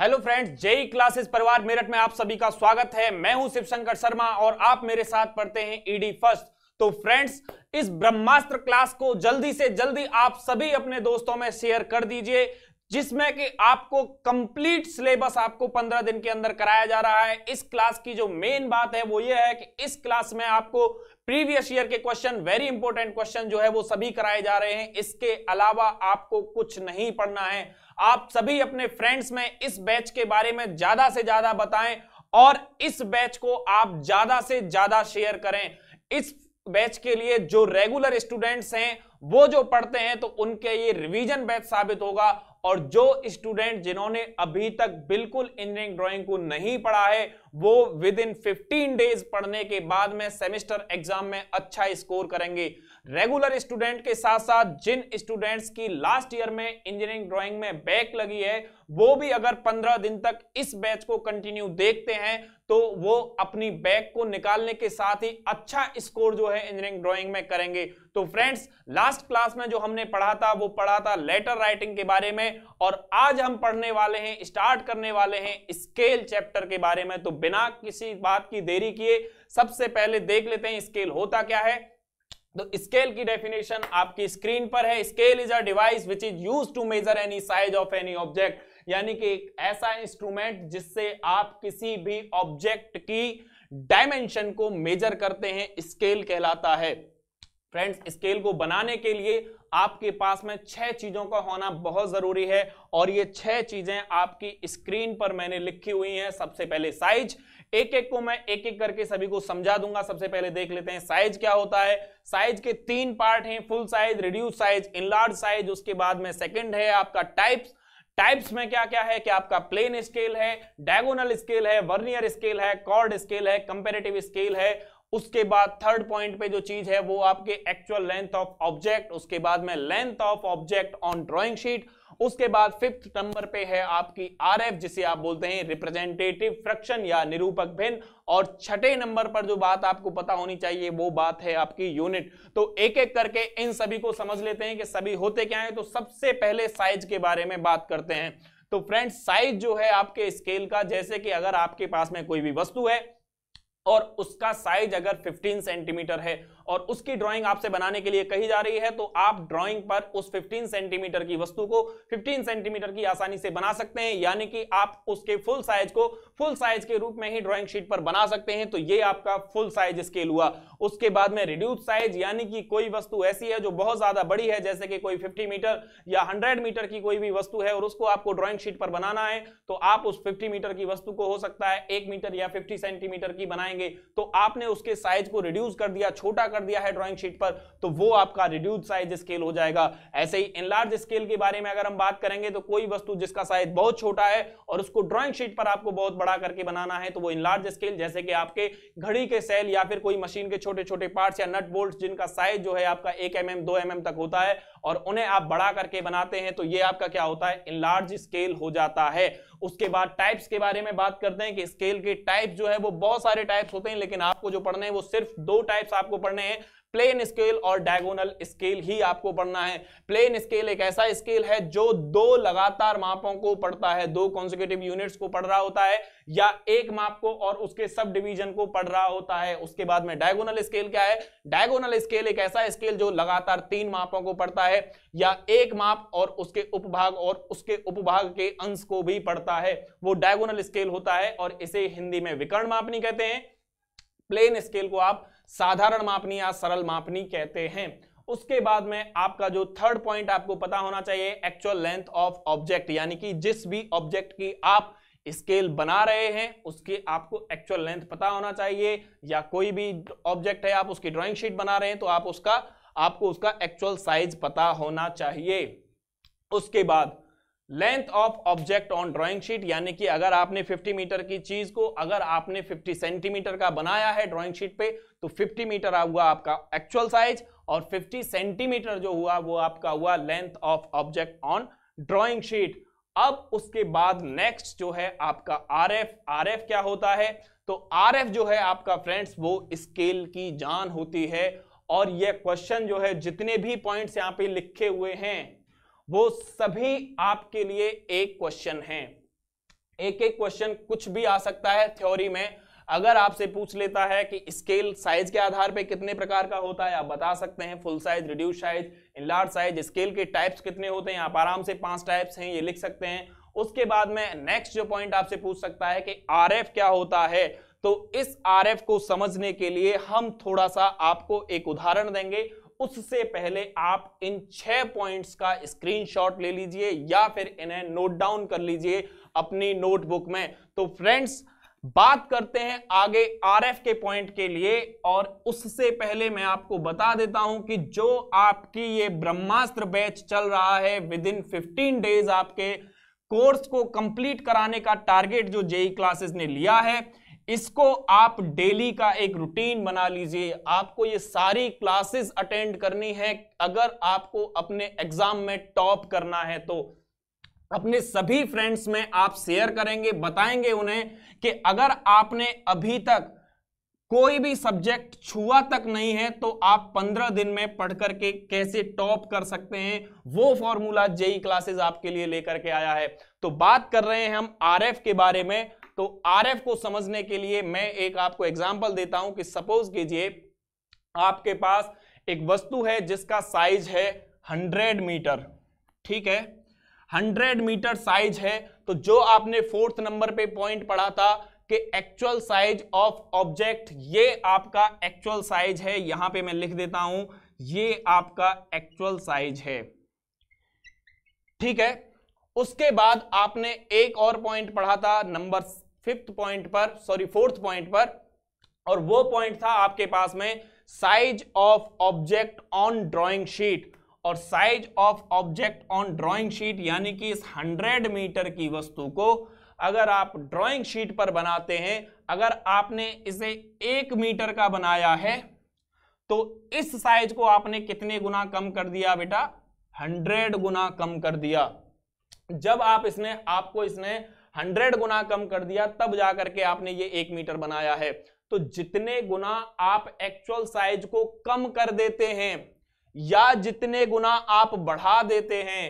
Hello friends जय classes परिवार मेरठ में आप सभी का स्वागत है मैं हूं शिवशंकर शर्मा और आप मेरे साथ पढ़ते हैं ईडी e फर्स्ट तो फ्रेंड्स इस ब्रह्मास्त्र क्लास को जल्दी से जल्दी आप सभी अपने दोस्तों में शेयर कर दीजिए जिसमें कि आपको कंप्लीट सिलेबस आपको पंद्रह दिन के अंदर कराया जा रहा है इस क्लास की जो मेन बात है वो ये है कि इस क्लास में आपको प्रीवियस ईयर के क्वेश्चन वेरी इंपॉर्टेंट क्वेश्चन जो है वो सभी कराए जा रहे हैं इसके अलावा आपको कुछ नहीं पढ़ना है आप सभी अपने फ्रेंड्स में इस बैच के बारे में ज्यादा से ज्यादा बताएं और इस बैच को आप ज्यादा से ज्यादा शेयर करें इस बैच के लिए जो रेगुलर स्टूडेंट्स हैं वो जो पढ़ते हैं तो उनके ये रिवीजन बैच साबित होगा और जो स्टूडेंट जिन्होंने अभी तक बिल्कुल इंजीनियरिंग ड्राइंग को नहीं पढ़ा है वो विद इन फिफ्टीन डेज पढ़ने के बाद में सेमिस्टर एग्जाम में अच्छा स्कोर करेंगे रेगुलर स्टूडेंट के साथ साथ जिन स्टूडेंट्स की लास्ट ईयर में इंजीनियरिंग ड्राइंग में बैक लगी है वो भी अगर 15 दिन तक इस बैच को कंटिन्यू देखते हैं तो वो अपनी बैग को निकालने के साथ ही अच्छा स्कोर जो है इंजीनियरिंग ड्राइंग में करेंगे तो फ्रेंड्स लास्ट क्लास में जो हमने पढ़ा था वो पढ़ा था लेटर राइटिंग के बारे में और आज हम पढ़ने वाले हैं स्टार्ट करने वाले हैं स्केल चैप्टर के बारे में तो बिना किसी बात की देरी किए सबसे पहले देख लेते हैं स्केल होता क्या है तो स्केल की डेफिनेशन आपकी स्क्रीन पर है scale is a device which is use to measure any size of any object यानी कि एक ऐसा इंस्ट्रूमेंट जिससे आप किसी भी ऑब्जेक्ट की डायमेंशन को मेजर करते हैं स्केल कहलाता है फ्रेंड्स स्केल को बनाने के लिए आपके पास में छह चीजों का होना बहुत जरूरी है और ये छह चीजें आपकी स्क्रीन पर मैंने लिखी हुई हैं सबसे पहले साइज एक एक को मैं एक एक करके सभी को समझा दूंगा सबसे पहले देख लेते हैं साइज क्या होता है साइज के तीन पार्ट हैं full size reduce size enlarge size उसके बाद में सेकंड है आपका टाइप्स टाइप्स में क्या क्या है कि आपका प्लेन स्केल है डायगोनल स्केल है वर्नियर स्केल है कॉर्ड स्केल है कंपेरेटिव स्केल है उसके बाद थर्ड पॉइंट पे जो चीज है वो आपके एक्चुअल लेंथ ऑफ ऑब्जेक्ट उसके बाद में length of object on drawing sheet उसके बाद फिफ्थ नंबर पे है आपकी आरएफ जिसे आप बोलते हैं रिप्रेजेंटेटिव फ्रैक्शन या निरूपक भिन्न और छठे नंबर पर जो बात आपको पता होनी चाहिए वो बात है आपकी यूनिट तो एक एक करके इन सभी को समझ लेते हैं कि सभी होते क्या है तो सबसे पहले साइज के बारे में बात करते हैं तो फ्रेंड साइज जो है आपके स्केल का जैसे कि अगर आपके पास में कोई भी वस्तु है और उसका साइज अगर 15 सेंटीमीटर है और उसकी ड्राइंग आपसे बनाने के लिए कही जा रही है तो आप ड्राइंग पर उस 15 सेंटीमीटर की वस्तु को 15 सेंटीमीटर की आसानी से बना सकते हैं यानी कि आप उसके फुल साइज को फुल साइज के रूप में ही ड्राइंग शीट पर बना सकते हैं तो ये आपका फुल साइज स्केल हुआ उसके बाद में रिड्यूस साइज यानी कि कोई वस्तु ऐसी है जो बहुत ज्यादा बड़ी है जैसे कि कोई फिफ्टी मीटर या हंड्रेड मीटर की कोई भी वस्तु है और उसको आपको ड्रॉइंग शीट पर बनाना है तो आप उस फिफ्टी मीटर की वस्तु को हो सकता है एक मीटर या फिफ्टी सेंटीमीटर की बनाएंगे तो आपने उसके साइज को रिड्यूस कर दिया छोटा कर कर दिया है ड्रॉइंग शीट पर तो वो आपका रिड्यूज साइज स्केल हो जाएगा ऐसे ही इनलार्ज स्केल के बारे में अगर हम बात करेंगे तो कोई वस्तु जिसका साइज बहुत छोटा है और उसको ड्रॉइंग शीट पर आपको बहुत बड़ा करके बनाना है तो वो इनलार्ज स्केल जैसे कि आपके घड़ी के सेल या फिर कोई मशीन के छोटे छोटे पार्ट्स या नट बोल्ट जिनका साइज जो है आपका एक एम mm, एम mm तक होता है और उन्हें आप बड़ा करके बनाते हैं तो ये आपका क्या होता है इनलार्ज लार्ज स्केल हो जाता है उसके बाद टाइप्स के बारे में बात करते हैं कि स्केल के टाइप जो है वो बहुत सारे टाइप्स होते हैं लेकिन आपको जो पढ़ने हैं वो सिर्फ दो टाइप्स आपको पढ़ने हैं प्लेन स्केल और डायगोनल स्केल ही आपको पढ़ना है प्लेन स्केल एक ऐसा स्केल है जो दो लगातार मापों को पढ़ता है दो कॉन्सिक्यूटिव यूनिट्स को पढ़ रहा होता है या एक माप को और उसके सब डिवीजन को पढ़ रहा होता है उसके बाद में डायगोनल स्केल क्या है डायगोनल स्केल एक ऐसा स्केल जो लगातार तीन मापों को पढ़ता है या एक माप और उसके उपभाग और उसके उपभाग के अंश को भी पढ़ता है वो डायगोनल स्केल होता है और इसे हिंदी में विकर्ण मापनी कहते हैं प्लेन स्केल को आप साधारण मापनी या सरल मापनी कहते हैं उसके बाद में आपका जो थर्ड पॉइंट आपको पता होना चाहिए एक्चुअल लेंथ ऑफ ऑब्जेक्ट यानी कि जिस भी ऑब्जेक्ट की आप स्केल बना रहे हैं उसकी आपको एक्चुअल लेंथ पता होना चाहिए या कोई भी ऑब्जेक्ट है आप उसकी ड्राइंग शीट बना रहे हैं तो आप उसका आपको उसका एक्चुअल साइज पता होना चाहिए उसके बाद length of object on drawing sheet यानी कि अगर आपने 50 मीटर की चीज को अगर आपने 50 सेंटीमीटर का बनाया है ड्राइंग शीट पे तो 50 मीटर हुआ आपका एक्चुअल साइज और 50 सेंटीमीटर जो हुआ वो आपका हुआ length of object on drawing sheet अब उसके बाद नेक्स्ट जो है आपका आर एफ आर एफ क्या होता है तो आर एफ जो है आपका फ्रेंड्स वो स्केल की जान होती है और यह क्वेश्चन जो है जितने भी पॉइंट्स यहाँ पे लिखे हुए हैं वो सभी आपके लिए एक क्वेश्चन है एक एक क्वेश्चन कुछ भी आ सकता है थ्योरी में अगर आपसे पूछ लेता है कि स्केल साइज के आधार पे कितने प्रकार का होता है आप बता सकते हैं full size reduce size enlarge size scale के टाइप्स कितने होते हैं आप आराम से पांच टाइप्स हैं ये लिख सकते हैं उसके बाद में नेक्स्ट जो पॉइंट आपसे पूछ सकता है कि आर क्या होता है तो इस आर को समझने के लिए हम थोड़ा सा आपको एक उदाहरण देंगे उससे पहले आप इन छह पॉइंट्स का स्क्रीनशॉट ले लीजिए या फिर इन्हें नोट डाउन कर लीजिए अपनी नोटबुक में तो फ्रेंड्स बात करते हैं आगे आरएफ के पॉइंट के लिए और उससे पहले मैं आपको बता देता हूं कि जो आपकी ये ब्रह्मास्त्र बैच चल रहा है विद इन फिफ्टीन डेज आपके कोर्स को कंप्लीट कराने का टारगेट जो जेई क्लासेस e ने लिया है इसको आप डेली का एक रूटीन बना लीजिए आपको ये सारी क्लासेस अटेंड करनी है अगर आपको अपने एग्जाम में टॉप करना है तो अपने सभी फ्रेंड्स में आप शेयर करेंगे बताएंगे उन्हें कि अगर आपने अभी तक कोई भी सब्जेक्ट छुआ तक नहीं है तो आप पंद्रह दिन में पढ़ करके कैसे टॉप कर सकते हैं वो फॉर्मूला जेई क्लासेस आपके लिए लेकर के आया है तो बात कर रहे हैं हम आरएफ के बारे में तो आरएफ को समझने के लिए मैं एक आपको एग्जांपल देता हूं कि सपोज कीजिए आपके पास एक वस्तु है जिसका साइज है हंड्रेड मीटर ठीक है हंड्रेड मीटर साइज है तो जो आपने फोर्थ नंबर पे पॉइंट पढ़ा था कि एक्चुअल साइज ऑफ ऑब्जेक्ट ये आपका एक्चुअल साइज है यहां पे मैं लिख देता हूं ये आपका एक्चुअल साइज है ठीक है उसके बाद आपने एक और पॉइंट पढ़ा था नंबर फिफ्थ पॉइंट पर सॉरी फोर्थ पॉइंट पर और वो पॉइंट था आपके पास में size of object on drawing sheet और size of object on drawing sheet यानी कि इस 100 मीटर की वस्तु को अगर आप ड्राइंग शीट पर बनाते हैं अगर आपने इसे एक मीटर का बनाया है तो इस साइज को आपने कितने गुना कम कर दिया बेटा 100 गुना कम कर दिया जब आप इसने आपको इसने हंड्रेड गुना कम कर दिया तब जा करके आपने ये एक मीटर बनाया है तो जितने गुना आप एक्चुअल साइज को कम कर देते हैं या जितने गुना आप बढ़ा देते हैं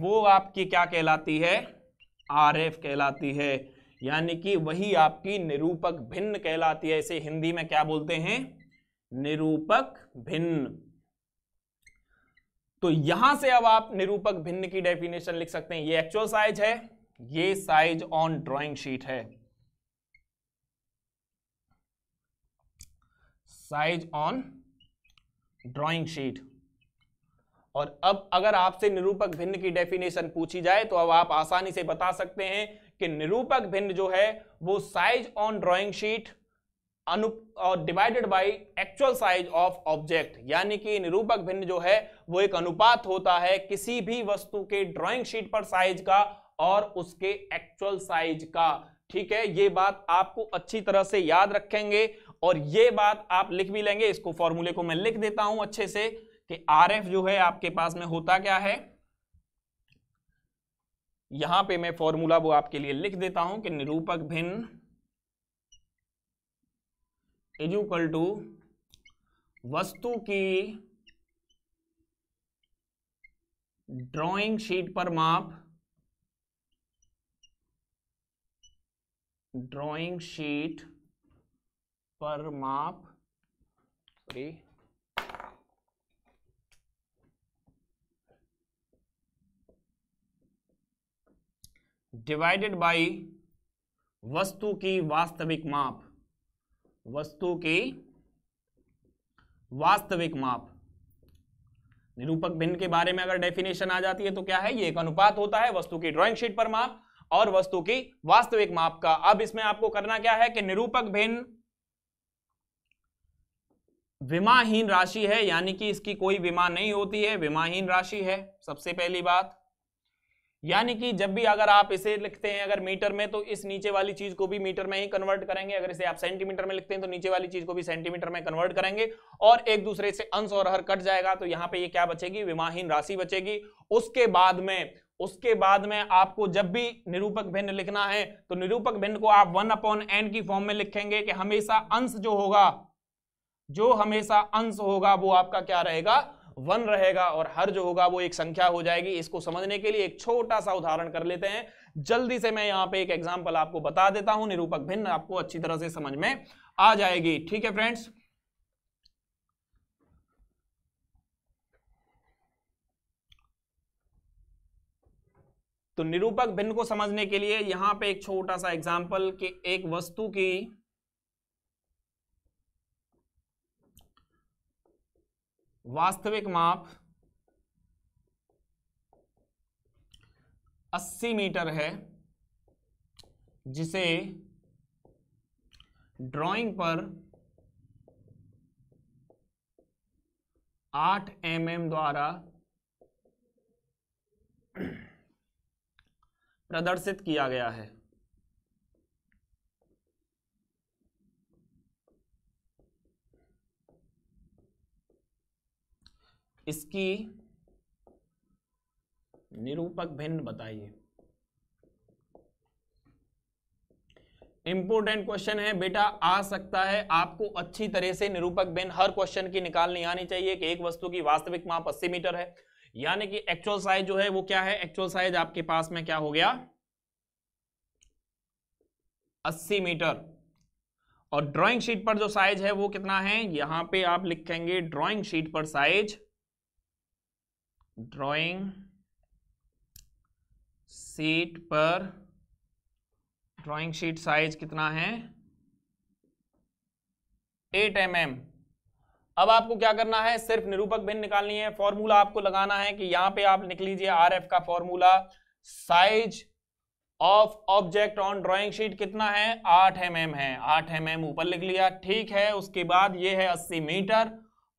वो आपकी क्या कहलाती है आर एफ कहलाती है यानी कि वही आपकी निरूपक भिन्न कहलाती है इसे हिंदी में क्या बोलते हैं निरूपक भिन्न तो यहां से अब आप निरूपक भिन्न की डेफिनेशन लिख सकते हैं ये एक्चुअल साइज है ये साइज ऑन ड्राइंग शीट है साइज ऑन ड्राइंग शीट और अब अगर आपसे निरूपक भिन्न की डेफिनेशन पूछी जाए तो अब आप आसानी से बता सकते हैं कि निरूपक भिन्न जो है वो साइज ऑन ड्राइंग शीट अनु और divided by actual size of object यानी कि निरूपक भिन्न जो है वो एक अनुपात होता है किसी भी वस्तु के ड्राइंग शीट पर साइज का और उसके एक्चुअल साइज का ठीक है ये बात आपको अच्छी तरह से याद रखेंगे और ये बात आप लिख भी लेंगे इसको फॉर्मूले को मैं लिख देता हूं अच्छे से कि आर एफ जो है आपके पास में होता क्या है यहां पे मैं फॉर्मूला वो आपके लिए लिख देता हूं कि निरूपक भिन्न इक्वल टू वस्तु की ड्राइंग शीट पर माप ड्राइंग शीट पर माप सॉरी डिवाइडेड बाय वस्तु की वास्तविक माप वस्तु की वास्तविक माप निरूपक भिन्न के बारे में अगर डेफिनेशन आ जाती है तो क्या है ये एक अनुपात होता है वस्तु की ड्राइंग शीट पर माप और वस्तु की वास्तविक माप का अब इसमें आपको करना क्या है कि निरूपक भिन्न विमाहीन राशि है यानी कि इसकी कोई विमा नहीं होती है विमाहीन राशि है सबसे पहली बात यानी कि जब भी अगर आप इसे लिखते हैं अगर मीटर में तो इस नीचे वाली चीज को भी मीटर में ही कन्वर्ट करेंगे अगर इसे आप सेंटीमीटर में लिखते हैं तो नीचे वाली चीज को भी सेंटीमीटर में कन्वर्ट करेंगे और एक दूसरे से अंश और हर कट जाएगा तो यहाँ पे ये क्या बचेगी विमाहीन राशि बचेगी उसके बाद में उसके बाद में आपको जब भी निरूपक भिन्न लिखना है तो निरूपक भिन्न को आप वन अपॉन एन की फॉर्म में लिखेंगे कि हमेशा अंश जो होगा जो हमेशा अंश होगा वो आपका क्या रहेगा वन रहेगा और हर जो होगा वो एक संख्या हो जाएगी इसको समझने के लिए एक छोटा सा उदाहरण कर लेते हैं जल्दी से मैं यहां पे एक एग्जाम्पल आपको बता देता हूं निरूपक भिन्न आपको अच्छी तरह से समझ में आ जाएगी ठीक है फ्रेंड्स तो निरूपक भिन्न को समझने के लिए यहां पे एक छोटा सा एग्जाम्पल कि एक वस्तु की वास्तविक माप 80 मीटर है जिसे ड्राइंग पर 8 एम mm द्वारा प्रदर्शित किया गया है इसकी निरूपक भिन्न बताइए इंपोर्टेंट क्वेश्चन है बेटा आ सकता है आपको अच्छी तरह से निरूपक भिन्न हर क्वेश्चन की निकालनी आनी चाहिए कि एक वस्तु की वास्तविक माप 80 मीटर है यानी कि एक्चुअल साइज जो है वो क्या है एक्चुअल साइज आपके पास में क्या हो गया 80 मीटर और ड्राइंग शीट पर जो साइज है वो कितना है यहां पे आप लिखेंगे ड्राइंग शीट पर साइज ड्राइंग शीट पर ड्राइंग शीट साइज कितना है 8 एम mm. अब आपको क्या करना है सिर्फ निरूपक भिन्न निकालनी है फॉर्मूला आपको लगाना है कि यहां पे आप लिख लीजिए आर एफ का formula size of object on drawing sheet कितना है आठ एम एम है आठ एम एम ऊपर लिख लिया ठीक है उसके बाद ये है अस्सी मीटर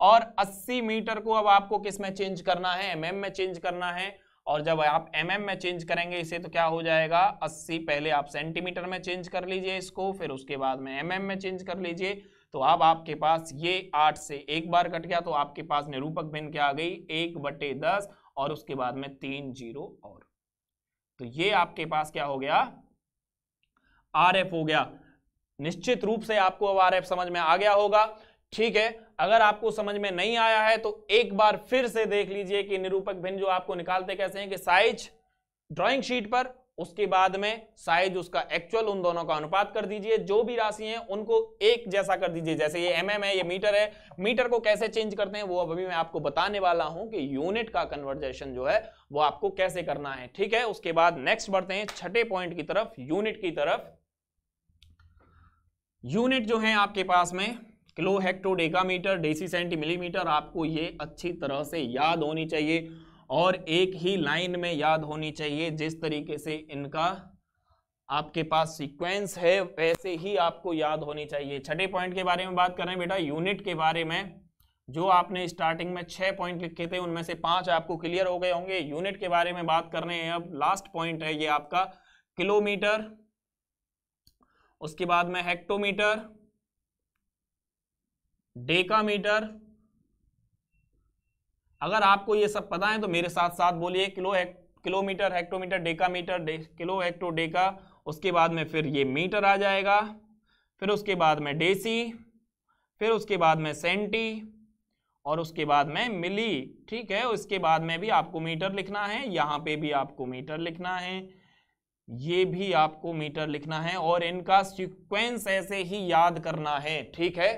और अस्सी मीटर को अब आपको किस में चेंज करना है एम mm में चेंज करना है और जब आप एम mm में चेंज करेंगे इसे तो क्या हो जाएगा अस्सी पहले आप सेंटीमीटर में चेंज कर लीजिए इसको फिर उसके बाद में एम mm में चेंज कर लीजिए तो अब आपके पास ये आठ से एक बार कट गया तो आपके पास निरूपक भिन्न क्या आ गई एक बटे दस और उसके बाद में तीन जीरो और तो ये आपके पास क्या हो गया आर एफ हो गया निश्चित रूप से आपको अब आर एफ समझ में आ गया होगा ठीक है अगर आपको समझ में नहीं आया है तो एक बार फिर से देख लीजिए कि निरूपक भिन्न जो आपको निकालते कैसे हैं कि साइज ड्राइंग शीट पर उसके बाद में साइज उसका एक्चुअल उन दोनों का अनुपात कर दीजिए जो भी राशि है उनको एक जैसा कर दीजिए जैसे ये एम है ये मीटर है मीटर को कैसे चेंज करते हैं वो अब अभी मैं आपको बताने वाला हूं कि यूनिट का कन्वर्जेशन जो है वो आपको कैसे करना है ठीक है उसके बाद नेक्स्ट बढ़ते हैं छठे पॉइंट की तरफ यूनिट की तरफ यूनिट जो है आपके पास में kilo hecto deca metre deci centi millimetre आपको ये अच्छी तरह से याद होनी चाहिए और एक ही लाइन में याद होनी चाहिए जिस तरीके से इनका आपके पास सीक्वेंस है वैसे ही आपको याद होनी चाहिए छठे पॉइंट के बारे में बात कर रहे हैं बेटा यूनिट के बारे में जो आपने स्टार्टिंग में छः पॉइंट लिखे थे उनमें से पांच आपको क्लियर हो गए होंगे यूनिट के बारे में बात कर रहे हैं अब लास्ट पॉइंट है ये आपका किलोमीटर उसके बाद में हेक्टोमीटर डेकामीटर अगर आपको ये सब पता है तो मेरे साथ साथ बोलिए kilo hec, kilometre hectometre decametre de, kilo hecto deca उसके बाद में फिर ये मीटर आ जाएगा फिर उसके बाद में डेसी फिर उसके बाद में सेंटी और उसके बाद में मिली ठीक है उसके बाद में भी आपको मीटर लिखना है यहाँ पे भी आपको मीटर लिखना है ये भी आपको मीटर लिखना है और इनका सीक्वेंस ऐसे ही याद करना है ठीक है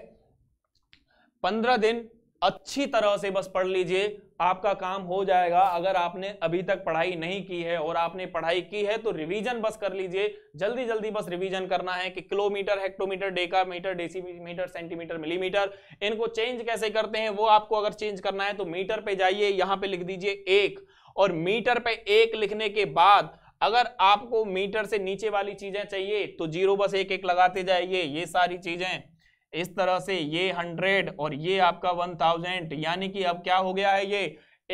पंद्रह दिन अच्छी तरह से बस पढ़ लीजिए आपका काम हो जाएगा अगर आपने अभी तक पढ़ाई नहीं की है और आपने पढ़ाई की है तो रिवीजन बस कर लीजिए जल्दी जल्दी बस रिवीजन करना है कि kilometre hectometre deca metre decimetre centimetre millimetre इनको चेंज कैसे करते हैं वो आपको अगर चेंज करना है तो मीटर पे जाइए यहां पे लिख दीजिए एक और मीटर पे एक लिखने के बाद अगर आपको मीटर से नीचे वाली चीजें चाहिए तो जीरो बस एक एक लगाते जाइए ये सारी चीजें इस तरह से ये हंड्रेड और ये आपका वन थाउजेंड यानी कि अब क्या हो गया है ये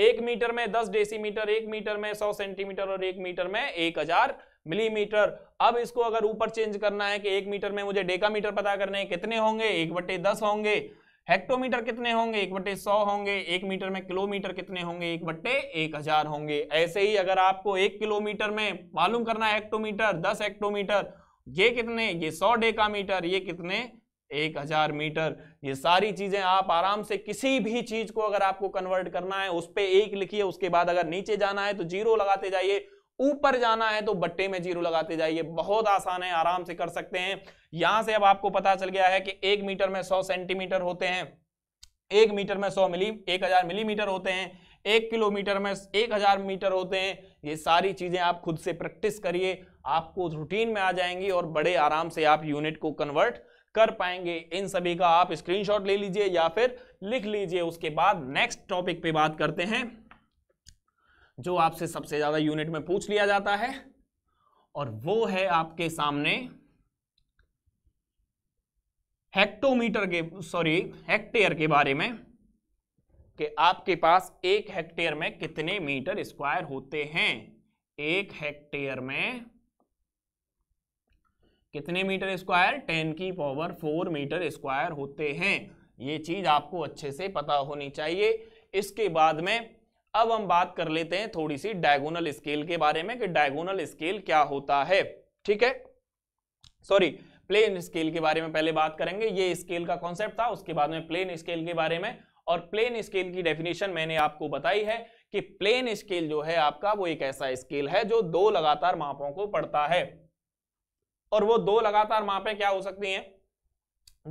एक मीटर में दस डेसीमीटर एक मीटर में सौ सेंटीमीटर और एक मीटर में एक हजार मिलीमीटर अब इसको अगर ऊपर चेंज करना है कि एक मीटर में मुझे डेका मीटर पता करने हैं कितने होंगे एक बटे दस होंगे हेक्टोमीटर कितने होंगे एक बटे सौ होंगे एक मीटर में किलोमीटर कितने होंगे एक बटे एक हजार होंगे ऐसे ही अगर आपको एक किलोमीटर में मालूम करना है हेक्टोमीटर दस हेक्टोमीटर ये कितने ये सौ डेकामीटर ये कितने एक हजार मीटर ये सारी चीजें आप आराम से किसी भी चीज को अगर आपको कन्वर्ट करना है उस पर एक लिखिए उसके बाद अगर नीचे जाना है तो जीरो लगाते जाइए ऊपर जाना है तो बट्टे में जीरो लगाते जाइए बहुत आसान है आराम से कर सकते हैं यहां से अब आपको पता चल गया है कि एक मीटर में सौ सेंटीमीटर होते हैं एक मीटर में सौ मिली एक हजार मिलीमीटर होते हैं एक किलोमीटर में एक हजार मीटर होते हैं ये सारी चीजें आप खुद से प्रैक्टिस करिए आपको रूटीन में आ जाएंगी और बड़े आराम से आप यूनिट को कन्वर्ट कर पाएंगे इन सभी का आप स्क्रीनशॉट ले लीजिए या फिर लिख लीजिए उसके बाद नेक्स्ट टॉपिक पे बात करते हैं जो आपसे सबसे ज्यादा यूनिट में पूछ लिया जाता है और वो है आपके सामने हेक्टोमीटर के सॉरी हेक्टेयर के बारे में कि आपके पास एक हेक्टेयर में कितने मीटर स्क्वायर होते हैं एक हेक्टेयर में कितने मीटर स्क्वायर टेन की पावर फोर मीटर स्क्वायर होते हैं ये चीज़ आपको अच्छे से पता होनी चाहिए इसके बाद में अब हम बात कर लेते हैं थोड़ी सी डायगोनल स्केल के बारे में कि डायगोनल स्केल क्या होता है ठीक है सॉरी प्लेन स्केल के बारे में पहले बात करेंगे ये स्केल का कॉन्सेप्ट था उसके बाद में प्लेन स्केल के बारे में और प्लेन स्केल की डेफिनेशन मैंने आपको बताई है कि प्लेन स्केल जो है आपका वो एक ऐसा स्केल है जो दो लगातार मापों को पढ़ता है और वो दो लगातार मापे क्या हो सकती हैं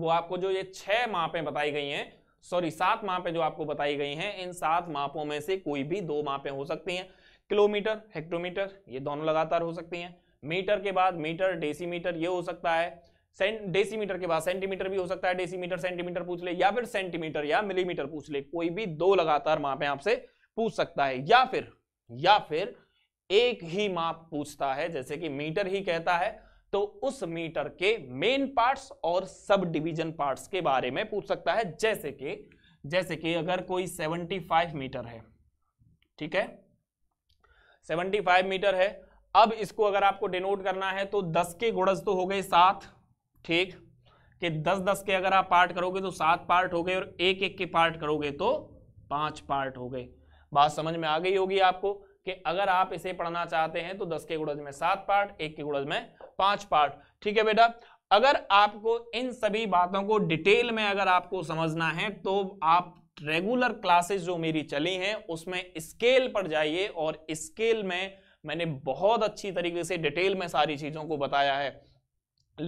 वो आपको जो ये छह मापे बताई गई हैं सॉरी सात मापे जो आपको बताई गई हैं इन सात मापों में से कोई भी दो मापे हो सकती हैं किलोमीटर हेक्टोमीटर ये दोनों लगातार हो सकती हैं मीटर के बाद मीटर डेसीमीटर ये हो सकता है डेसीमीटर के बाद सेंटीमीटर भी हो सकता है डेसीमीटर सेंटीमीटर पूछ ले या फिर सेंटीमीटर या मिलीमीटर पूछ ले कोई भी दो लगातार मापे आपसे पूछ सकता है या फिर या फिर एक ही माप पूछता है जैसे कि मीटर ही कहता है तो उस मीटर के मेन पार्ट्स और सब डिवीजन पार्ट्स के बारे में पूछ सकता है जैसे कि जैसे कि अगर कोई 75 मीटर है ठीक है 75 मीटर है अब इसको अगर आपको डिनोट करना है तो 10 के गुड़ज तो हो गए सात ठीक कि 10 10 के अगर आप पार्ट करोगे तो सात पार्ट हो गए और एक एक के पार्ट करोगे तो पांच पार्ट हो गए बात समझ में आ गई होगी आपको कि अगर आप इसे पढ़ना चाहते हैं तो दस के गुड़ज में सात पार्ट एक के गुड़ज में पांच पार्ट ठीक है बेटा अगर आपको इन सभी बातों को डिटेल में अगर आपको समझना है तो आप रेगुलर क्लासेस जो मेरी चली हैं उसमें स्केल पर जाइए और स्केल में मैंने बहुत अच्छी तरीके से डिटेल में सारी चीज़ों को बताया है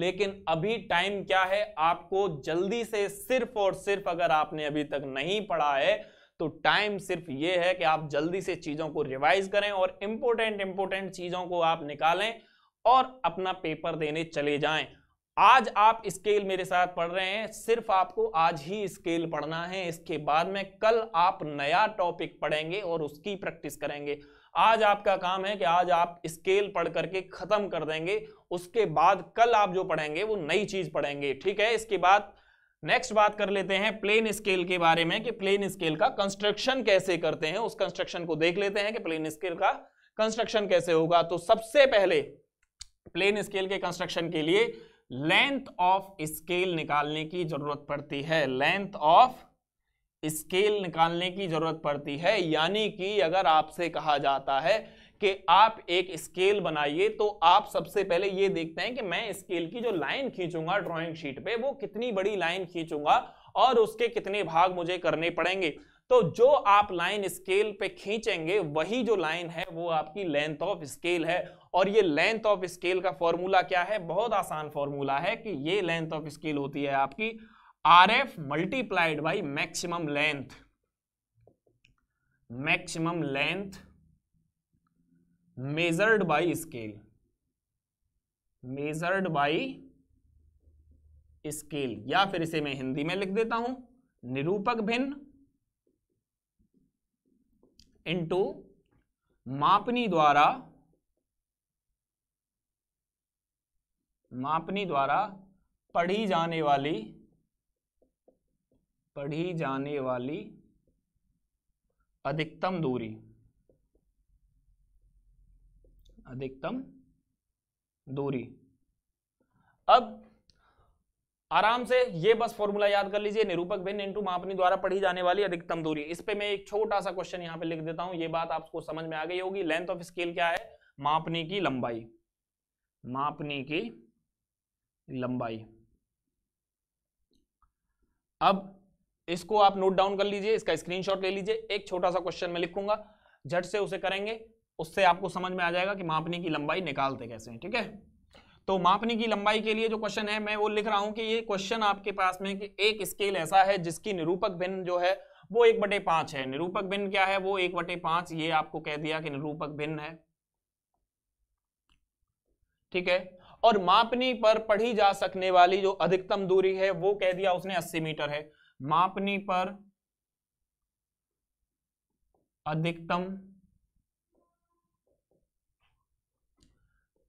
लेकिन अभी टाइम क्या है आपको जल्दी से सिर्फ और सिर्फ अगर आपने अभी तक नहीं पढ़ा है तो टाइम सिर्फ ये है कि आप जल्दी से चीज़ों को रिवाइज करें और इंपोर्टेंट इंपोर्टेंट चीज़ों को आप निकालें और अपना पेपर देने चले जाएं आज आप स्केल मेरे साथ पढ़ रहे हैं सिर्फ आपको आज ही स्केल पढ़ना है इसके बाद में कल आप नया टॉपिक पढ़ेंगे और उसकी प्रैक्टिस करेंगे आज आपका काम है कि आज आप स्केल पढ़ करके खत्म कर देंगे उसके बाद कल आप जो पढ़ेंगे वो नई चीज पढ़ेंगे ठीक है इसके बाद नेक्स्ट बात कर लेते हैं प्लेन स्केल के बारे में कि प्लेन स्केल का कंस्ट्रक्शन कैसे करते हैं उस कंस्ट्रक्शन को देख लेते हैं कि प्लेन स्केल का कंस्ट्रक्शन कैसे होगा तो सबसे पहले प्लेन स्केल के कंस्ट्रक्शन के लिए लेंथ ऑफ स्केल निकालने की जरूरत पड़ती है लेंथ ऑफ स्केल निकालने की जरूरत पड़ती है यानी कि अगर आपसे कहा जाता है कि आप एक स्केल बनाइए तो आप सबसे पहले यह देखते हैं कि मैं स्केल की जो लाइन खींचूंगा ड्राइंग शीट पे वो कितनी बड़ी लाइन खींचूंगा और उसके कितने भाग मुझे करने पड़ेंगे तो जो आप लाइन स्केल पे खींचेंगे वही जो लाइन है वो आपकी लेंथ ऑफ स्केल है और ये लेंथ ऑफ स्केल का फॉर्मूला क्या है बहुत आसान फॉर्मूला है कि ये लेंथ ऑफ स्केल होती है आपकी R F multiplied by maximum length maximum length measured by scale measured by scale या फिर इसे मैं हिंदी में लिख देता हूं निरूपक भिन्न इंटू mm-hmm. मापनी द्वारा मापनी द्वारा पढ़ी जाने वाली पढ़ी जाने वाली अधिकतम दूरी अधिकतम दूरी अब आराम से ये बस फॉर्मूला याद कर लीजिए निरूपक भिन्न इंटू मापनी द्वारा पढ़ी जाने वाली अधिकतम दूरी इस पे मैं एक छोटा सा क्वेश्चन यहाँ पे लिख देता हूँ ये बात आपको समझ में आ गई होगी लेंथ ऑफ स्केल क्या है मापनी की लंबाई मापनी की लंबाई अब इसको आप नोट डाउन कर लीजिए इसका स्क्रीनशॉट ले लीजिए एक छोटा सा क्वेश्चन मैं लिखूंगा झट से उसे करेंगे उससे आपको समझ में आ जाएगा कि मापनी की लंबाई निकालते कैसे हैं ठीक है तो मापने की लंबाई के लिए जो क्वेश्चन है मैं वो लिख रहा हूं कि ये क्वेश्चन आपके पास में कि एक स्केल ऐसा है जिसकी निरूपक भिन्न जो है वो एक बटे पांच है निरूपक भिन्न क्या है वो एक बटे पांच ये आपको कह दिया कि निरूपक भिन्न है ठीक है और मापनी पर पढ़ी जा सकने वाली जो अधिकतम दूरी है वो कह दिया उसने अस्सी मीटर है मापनी पर अधिकतम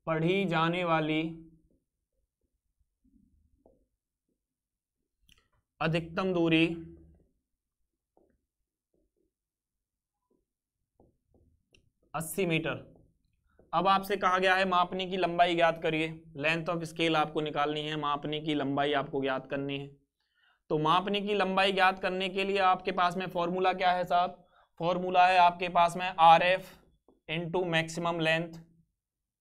पढ़ी जाने वाली अधिकतम दूरी अस्सी मीटर अब आपसे कहा गया है मापने की लंबाई ज्ञात करिए लेंथ ऑफ स्केल आपको निकालनी है मापने की लंबाई आपको ज्ञात करनी है तो मापने की लंबाई ज्ञात करने के लिए आपके पास में फॉर्मूला क्या है साहब फॉर्मूला है आपके पास में R F into maximum length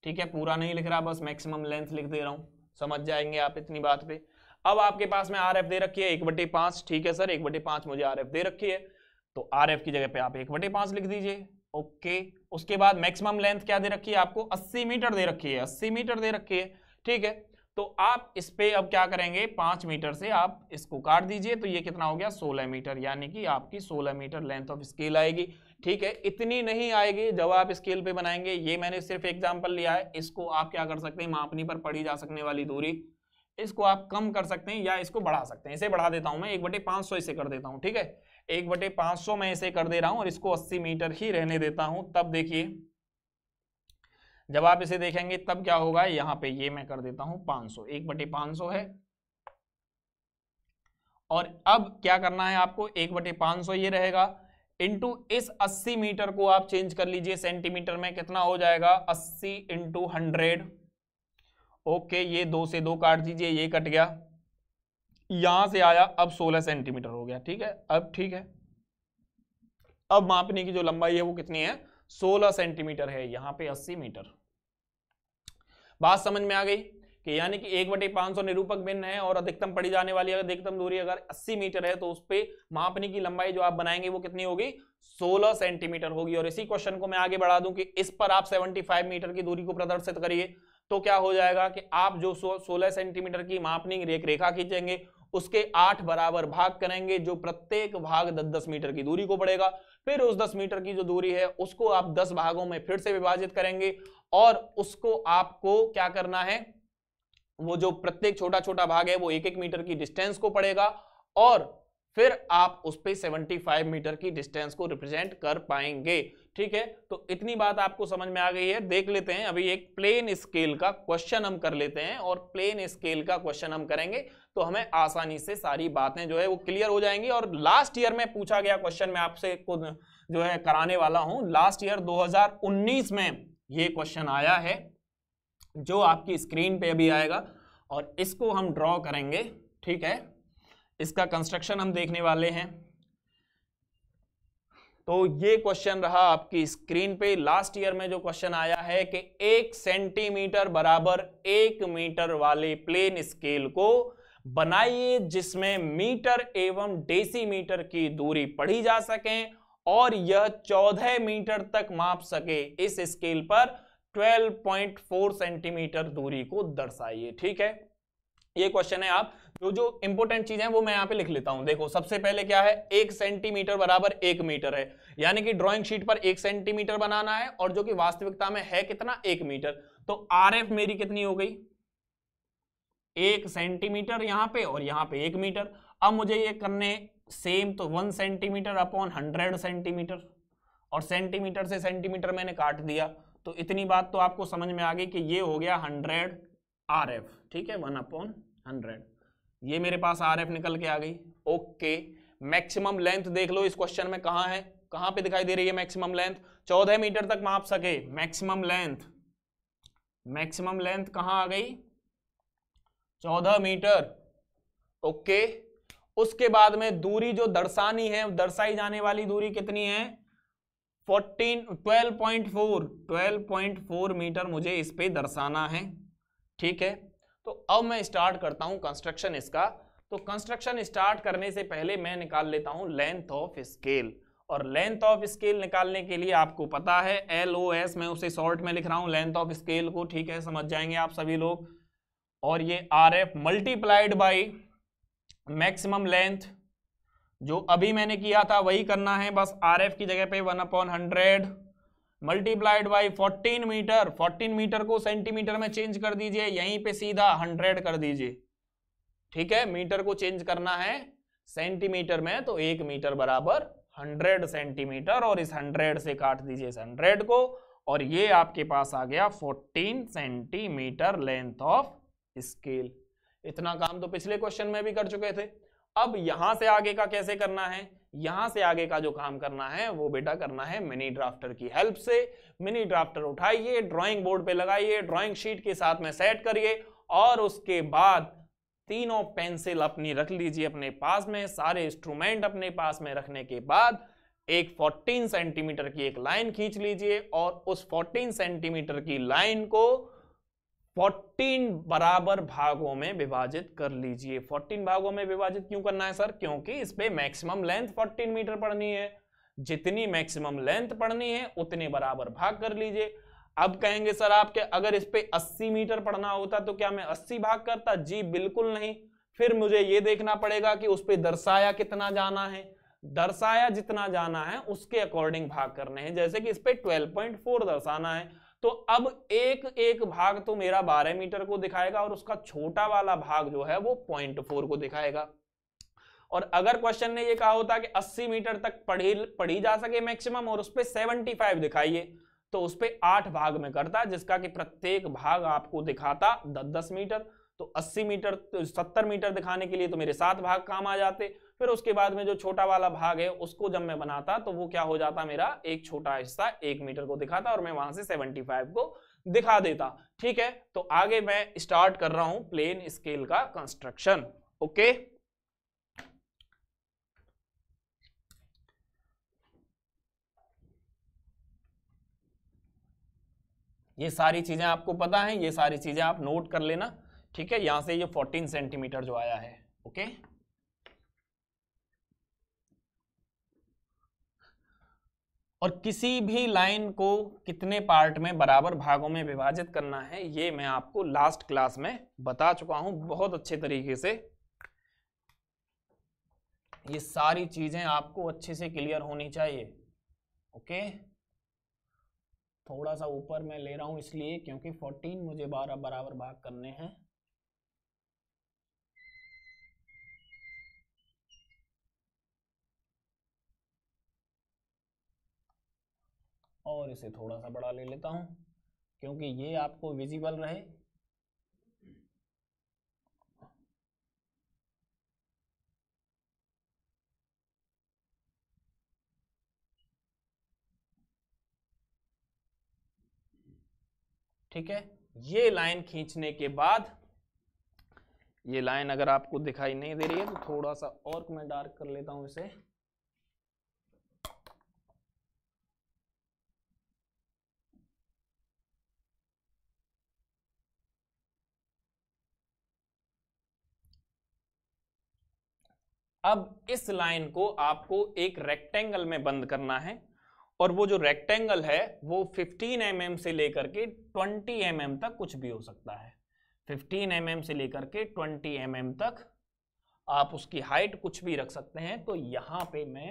ठीक है पूरा नहीं लिख रहा बस मैक्सिमम लेंथ लिख दे रहा हूँ समझ जाएंगे आप इतनी बात पे अब आपके पास में आर एफ दे रखी है एक बटे पांच ठीक है सर एक बटे पांच मुझे आर एफ दे रखी है तो आर एफ की जगह पे आप एक बटे पांच लिख दीजिए ओके उसके बाद मैक्सिमम लेंथ क्या दे रखी है आपको अस्सी मीटर दे रखी है अस्सी मीटर दे रखी है ठीक है तो आप इस पे अब क्या करेंगे पांच मीटर से आप इसको काट दीजिए तो ये कितना हो गया सोलह मीटर यानी कि आपकी सोलह मीटर लेंथ ऑफ स्केल आएगी ठीक है इतनी नहीं आएगी जब आप स्केल पे बनाएंगे ये मैंने सिर्फ एग्जाम्पल लिया है इसको आप क्या कर सकते हैं मापनी पर पड़ी जा सकने वाली दूरी इसको आप कम कर सकते हैं या इसको बढ़ा सकते हैं इसे बढ़ा देता हूं मैं एक बटे पांच सौ इसे कर देता हूं ठीक है एक बटे पांच सौ मैं इसे कर दे रहा हूं और इसको अस्सी मीटर ही रहने देता हूं तब देखिए जब आप इसे देखेंगे तब क्या होगा यहां पर ये मैं कर देता हूं पांच सौ एक बटे पांच सौ है और अब क्या करना है आपको एक बटे पांच सौ ये रहेगा इंटू इस 80 मीटर को आप चेंज कर लीजिए सेंटीमीटर में कितना हो जाएगा 80 इंटू हंड्रेड ओके ये दो से दो काट दीजिए ये कट गया यहां से आया अब 16 सेंटीमीटर हो गया ठीक है अब ठीक है अब मापने की जो लंबाई है वो कितनी है 16 सेंटीमीटर है यहां पे 80 मीटर बात समझ में आ गई कि यानी कि एक बटे पांच सौ निरूपक भिन्न है और अधिकतम पड़ी जाने वाली अगर अधिकतम दूरी अगर 80 मीटर है तो उस पर मापने की लंबाई जो आप बनाएंगे वो कितनी होगी 16 सेंटीमीटर होगी और इसी क्वेश्चन को मैं आगे बढ़ा दूं कि इस पर आप 75 मीटर की दूरी को प्रदर्शित करिए तो क्या हो जाएगा कि आप जो सोलह सेंटीमीटर की मापनी रेख रेखा खींचेंगे उसके आठ बराबर भाग करेंगे जो प्रत्येक भाग दस दस मीटर की दूरी को पड़ेगा फिर उस दस मीटर की जो दूरी है उसको आप दस भागों में फिर से विभाजित करेंगे और उसको आपको क्या करना है वो जो प्रत्येक छोटा छोटा भाग है वो एक एक मीटर की डिस्टेंस को पड़ेगा और फिर आप उस पर सेवेंटी फाइव मीटर की डिस्टेंस को रिप्रेजेंट कर पाएंगे ठीक है तो इतनी बात आपको समझ में आ गई है देख लेते हैं अभी एक प्लेन स्केल का क्वेश्चन हम कर लेते हैं और प्लेन स्केल का क्वेश्चन हम करेंगे तो हमें आसानी से सारी बातें जो है वो क्लियर हो जाएंगी और लास्ट ईयर में पूछा गया क्वेश्चन मैं आपसे जो है कराने वाला हूं लास्ट ईयर दो में ये क्वेश्चन आया है जो आपकी स्क्रीन पे अभी आएगा और इसको हम ड्रॉ करेंगे ठीक है इसका कंस्ट्रक्शन हम देखने वाले हैं तो ये क्वेश्चन रहा आपकी स्क्रीन पे लास्ट ईयर में जो क्वेश्चन आया है कि एक सेंटीमीटर बराबर एक मीटर वाले प्लेन स्केल को बनाइए जिसमें मीटर एवं डेसीमीटर की दूरी पढ़ी जा सके और यह चौदह मीटर तक माप सके इस स्केल पर 12.4 सेंटीमीटर दूरी को दर्शाइए ठीक है ये क्वेश्चन है आप जो जो इंपॉर्टेंट चीजें हैं वो मैं यहां पे लिख लेता हूं देखो सबसे पहले क्या है एक सेंटीमीटर बराबर एक मीटर है यानी कि ड्राइंग शीट पर एक सेंटीमीटर बनाना है और जो कि वास्तविकता में है कितना एक मीटर तो आर मेरी कितनी हो गई एक सेंटीमीटर यहां पे और यहां पे एक मीटर अब मुझे ये करने सेम तो one centimetre upon hundred centimetre और सेंटीमीटर से सेंटीमीटर मैंने काट दिया तो इतनी बात तो आपको समझ में आ गई कि ये हो गया हंड्रेड आर एफ ठीक है वन अपॉन हंड्रेड ये मेरे पास आर एफ निकल के आ गई ओके मैक्सिमम लेंथ देख लो इस क्वेश्चन में कहा है कहां पे दिखाई दे रही है मैक्सिमम लेंथ चौदह मीटर तक माप सके मैक्सिमम लेंथ मैक्सिमम लेंथ कहां आ गई चौदह मीटर ओके उसके बाद में दूरी जो दर्शानी है दर्शाई जाने वाली दूरी कितनी है 12.4 मीटर मुझे इस पर दर्शाना है ठीक है तो अब मैं स्टार्ट करता हूं कंस्ट्रक्शन इसका तो कंस्ट्रक्शन स्टार्ट करने से पहले मैं निकाल लेता हूँ लेंथ ऑफ स्केल और लेंथ ऑफ स्केल निकालने के लिए आपको पता है एल ओ एस मैं उसे शॉर्ट में लिख रहा हूँ लेंथ ऑफ स्केल को ठीक है समझ जाएंगे आप सभी लोग और ये R F multiplied by maximum length जो अभी मैंने किया था वही करना है बस आर एफ की जगह पे one upon hundred multiplied by fourteen metre fourteen metre को सेंटीमीटर में चेंज कर दीजिए यहीं पे सीधा हंड्रेड कर दीजिए ठीक है मीटर को चेंज करना है सेंटीमीटर में तो एक मीटर बराबर हंड्रेड सेंटीमीटर और इस हंड्रेड से काट दीजिए इस हंड्रेड को और ये आपके पास आ गया fourteen centimetre length of scale इतना काम तो पिछले क्वेश्चन में भी कर चुके थे अब यहां से आगे का कैसे करना है यहां से आगे का जो काम करना है वो बेटा करना है मिनी ड्राफ्टर की हेल्प से मिनी ड्राफ्टर उठाइए ड्राइंग बोर्ड पे लगाइए ड्राइंग शीट के साथ में सेट करिए और उसके बाद तीनों पेंसिल अपनी रख लीजिए अपने पास में सारे इंस्ट्रूमेंट अपने पास में रखने के बाद एक 14 सेंटीमीटर की एक लाइन खींच लीजिए और उस 14 सेंटीमीटर की लाइन को 14 बराबर भागों में विभाजित कर लीजिए 14 भागों में विभाजित क्यों करना है सर क्योंकि इस पे मैक्सिमम लेंथ 14 मीटर पढ़नी है जितनी मैक्सिमम लेंथ पढ़नी है उतने बराबर भाग कर लीजिए अब कहेंगे सर आपके अगर इस पे 80 मीटर पढ़ना होता तो क्या मैं 80 भाग करता जी बिल्कुल नहीं फिर मुझे ये देखना पड़ेगा कि उस पर दर्शाया कितना जाना है दर्शाया जितना जाना है उसके अकॉर्डिंग भाग करने हैं जैसे कि इस पे 12.4 दर्शाना है तो अब एक एक भाग तो मेरा बारह मीटर को दिखाएगा और उसका छोटा वाला भाग जो है वो पॉइंट फोर को दिखाएगा और अगर क्वेश्चन ने ये कहा होता कि 80 मीटर तक पढ़ी पढ़ी जा सके मैक्सिमम और उस पर फाइव दिखाइए तो उस पर आठ भाग में करता जिसका कि प्रत्येक भाग आपको दिखाता दस दस मीटर तो अस्सी मीटर तो मीटर दिखाने के लिए तो मेरे सात भाग काम आ जाते फिर उसके बाद में जो छोटा वाला भाग है उसको जब मैं बनाता तो वो क्या हो जाता मेरा एक छोटा हिस्सा एक मीटर को दिखाता और मैं वहां से 75 को दिखा देता ठीक है तो आगे मैं स्टार्ट कर रहा हूं प्लेन स्केल का कंस्ट्रक्शन ओके ये सारी चीजें आपको पता है ये सारी चीजें आप नोट कर लेना ठीक है यहां से ये 14 सेंटीमीटर जो आया है ओके और किसी भी लाइन को कितने पार्ट में बराबर भागों में विभाजित करना है ये मैं आपको लास्ट क्लास में बता चुका हूं बहुत अच्छे तरीके से ये सारी चीजें आपको अच्छे से क्लियर होनी चाहिए ओके थोड़ा सा ऊपर मैं ले रहा हूं इसलिए क्योंकि 14 मुझे बारह बराबर भाग करने हैं और इसे थोड़ा सा बड़ा ले लेता हूं क्योंकि ये आपको विजिबल रहे ठीक है ये लाइन खींचने के बाद ये लाइन अगर आपको दिखाई नहीं दे रही है तो थोड़ा सा और मैं डार्क कर लेता हूं इसे अब इस लाइन को आपको एक रेक्टेंगल में बंद करना है और वो जो रेक्टेंगल है वो 15 एम mm से लेकर के 20 एम mm तक कुछ भी हो सकता है 15 एम mm से लेकर के 20 एम mm तक आप उसकी हाइट कुछ भी रख सकते हैं तो यहां पे मैं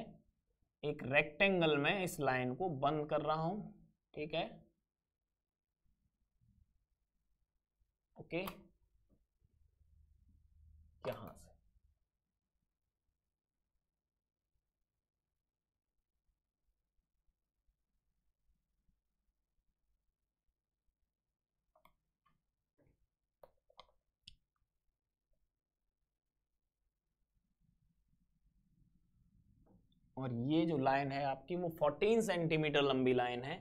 एक रेक्टेंगल में इस लाइन को बंद कर रहा हूं ठीक है ओके यहां और ये जो लाइन है आपकी वो 14 सेंटीमीटर लंबी लाइन है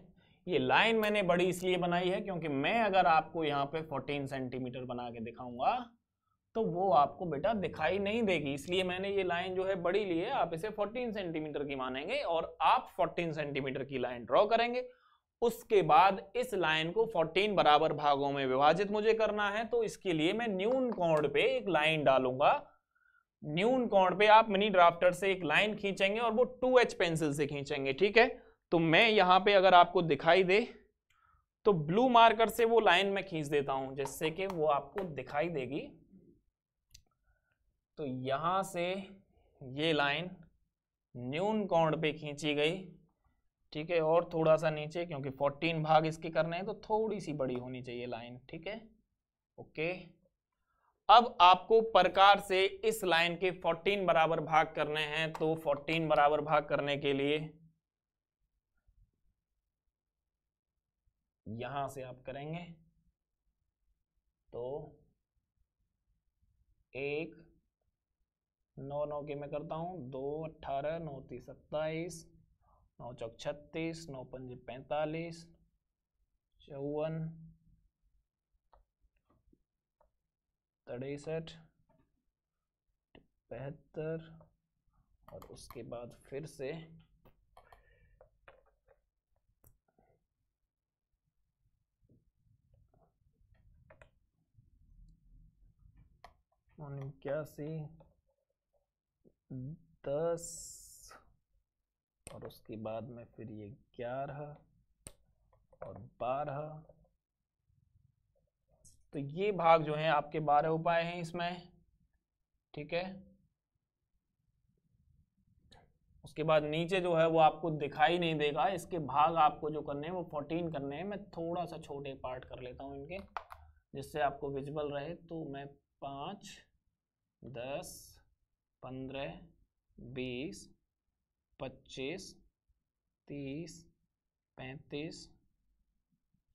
ये लाइन मैंने बड़ी इसलिए बनाई है क्योंकि मैं अगर आपको यहाँ पे 14 सेंटीमीटर बना के दिखाऊंगा तो वो आपको बेटा दिखाई नहीं देगी इसलिए मैंने ये लाइन जो है बड़ी ली है आप इसे 14 सेंटीमीटर की मानेंगे और आप 14 सेंटीमीटर की लाइन ड्रॉ करेंगे उसके बाद इस लाइन को 14 बराबर भागों में विभाजित मुझे करना है तो इसके लिए मैं न्यून कोण पे एक लाइन डालूंगा न्यून कोण पे आप मिनी ड्राफ्टर से एक लाइन खींचेंगे और वो टू एच पेंसिल से खींचेंगे ठीक है तो मैं यहाँ पे अगर आपको दिखाई दे तो ब्लू मार्कर से वो लाइन में खींच देता हूं जिससे कि वो आपको दिखाई देगी तो यहां से ये लाइन न्यून कोण पे खींची गई ठीक है और थोड़ा सा नीचे क्योंकि 14 भाग इसके करने हैं तो थोड़ी सी बड़ी होनी चाहिए लाइन ठीक है ओके अब आपको प्रकार से इस लाइन के 14 बराबर भाग करने हैं तो 14 बराबर भाग करने के लिए यहां से आप करेंगे तो एक नौ नौ के मैं करता हूं दो अट्ठारह नौ तीस सत्ताईस नौ चौक छत्तीस नौ पंजे पैंतालीस चौवन तिरसठ बहत्तर और उसके बाद फिर से इक्यासी दस और उसके बाद में फिर ये ग्यारह और बारह तो ये भाग जो है आपके बारह उपाय हैं इसमें ठीक है उसके बाद नीचे जो है वो आपको दिखाई नहीं देगा इसके भाग आपको जो करने हैं वो फोर्टीन करने हैं मैं थोड़ा सा छोटे पार्ट कर लेता हूँ इनके जिससे आपको विजिबल रहे तो मैं पाँच दस पंद्रह बीस पच्चीस तीस पैंतीस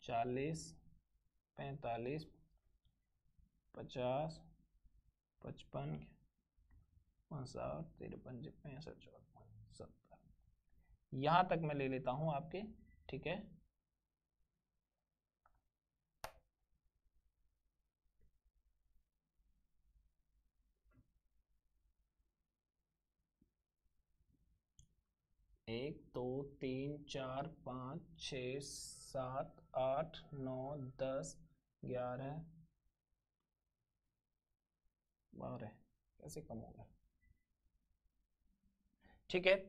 चालीस पैंतालीस पचास पचपन उनसाठ तिरपन पैंसठ चौवन सत्तर यहाँ तक मैं ले लेता हूँ आपके ठीक है एक दो तो, तीन चार पाँच छ सात आठ नौ दस ग्यारह बारह कैसे कम होगा ठीक है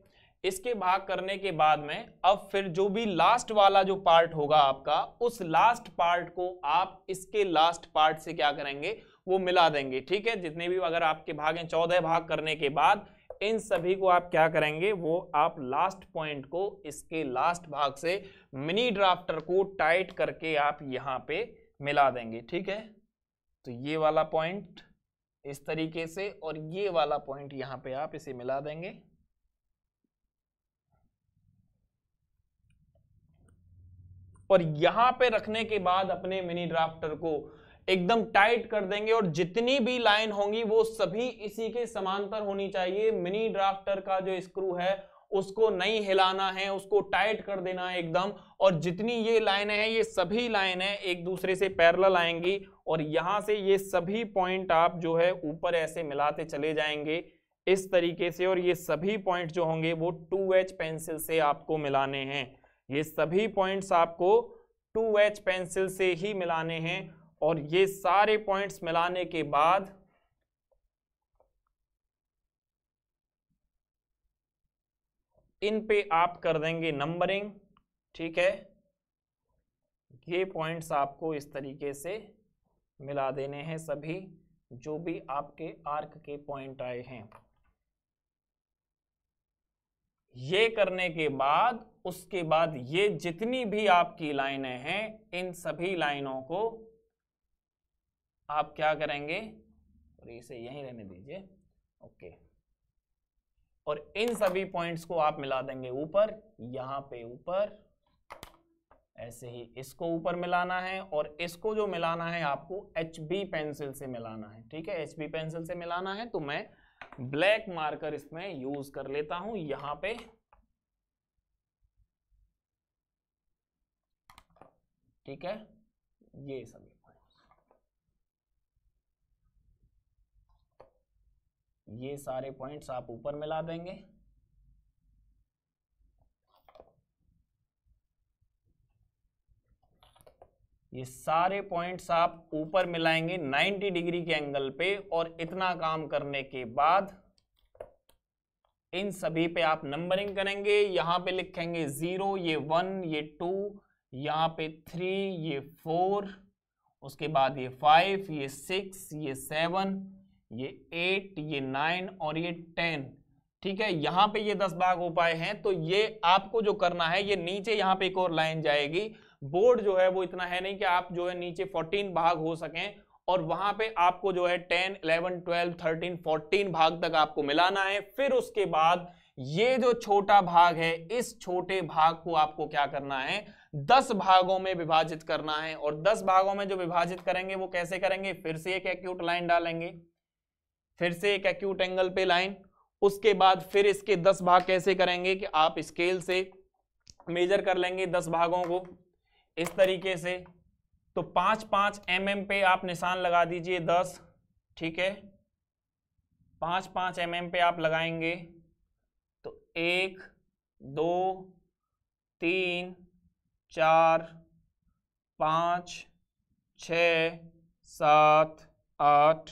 इसके भाग करने के बाद में अब फिर जो भी लास्ट वाला जो पार्ट होगा आपका उस लास्ट पार्ट को आप इसके लास्ट पार्ट से क्या करेंगे वो मिला देंगे ठीक है जितने भी अगर आपके भाग हैं चौदह भाग करने के बाद इन सभी को आप क्या करेंगे वो आप लास्ट पॉइंट को इसके लास्ट भाग से मिनी ड्राफ्टर को टाइट करके आप यहां पे मिला देंगे ठीक है तो ये वाला पॉइंट इस तरीके से और ये वाला पॉइंट यहां पे आप इसे मिला देंगे और यहां पे रखने के बाद अपने मिनी ड्राफ्टर को एकदम टाइट कर देंगे और जितनी भी लाइन होंगी वो सभी इसी के समांतर होनी चाहिए मिनी ड्राफ्टर का जो स्क्रू है उसको नहीं हिलाना है उसको टाइट कर देना है एकदम और जितनी ये लाइन हैं ये सभी है एक दूसरे से पैरल आएंगी और यहाँ से ये सभी पॉइंट आप जो है ऊपर ऐसे मिलाते चले जाएंगे इस तरीके से और ये सभी पॉइंट जो होंगे वो टू एच पेंसिल से आपको मिलाने हैं ये सभी पॉइंट्स आपको टू एच पेंसिल से ही मिलाने हैं और ये सारे पॉइंट्स मिलाने के बाद इन पे आप कर देंगे नंबरिंग ठीक है ये पॉइंट्स आपको इस तरीके से मिला देने हैं सभी जो भी आपके आर्क के पॉइंट आए हैं ये करने के बाद उसके बाद ये जितनी भी आपकी लाइनें हैं इन सभी लाइनों को आप क्या करेंगे और इसे यहीं रहने दीजिए ओके और इन सभी पॉइंट्स को आप मिला देंगे ऊपर यहां पे ऊपर ऐसे ही इसको ऊपर मिलाना है और इसको जो मिलाना है आपको एच बी पेंसिल से मिलाना है ठीक है एच बी पेंसिल से मिलाना है तो मैं ब्लैक मार्कर इसमें यूज कर लेता हूं यहां पे ठीक है ये सभी ये सारे पॉइंट्स आप ऊपर मिला देंगे ये सारे पॉइंट्स आप ऊपर मिलाएंगे 90 डिग्री के एंगल पे और इतना काम करने के बाद इन सभी पे आप नंबरिंग करेंगे यहां पे लिखेंगे जीरो ये वन ये टू यहां पे थ्री ये फोर उसके बाद ये फाइव ये सिक्स ये सेवन ये एट ये नाइन और ये टेन ठीक है यहां पे ये दस भाग हो पाए हैं तो ये आपको जो करना है ये नीचे यहां पे एक और लाइन जाएगी बोर्ड जो है वो इतना है नहीं कि आप जो है नीचे फोर्टीन भाग हो सकें और वहां पे आपको जो है ten eleven twelve thirteen fourteen भाग तक आपको मिलाना है फिर उसके बाद ये जो छोटा भाग है इस छोटे भाग को आपको क्या करना है दस भागों में विभाजित करना है और दस भागों में जो विभाजित करेंगे वो कैसे करेंगे फिर से एक एक्यूट लाइन डालेंगे फिर से एक एक्यूट एंगल पे लाइन उसके बाद फिर इसके दस भाग कैसे करेंगे कि आप स्केल से मेजर कर लेंगे दस भागों को इस तरीके से तो पांच पांच एम mm एम पे आप निशान लगा दीजिए दस ठीक है पांच पाँच एम एम mm पे आप लगाएंगे तो एक दो तीन चार पाँच छ सात आठ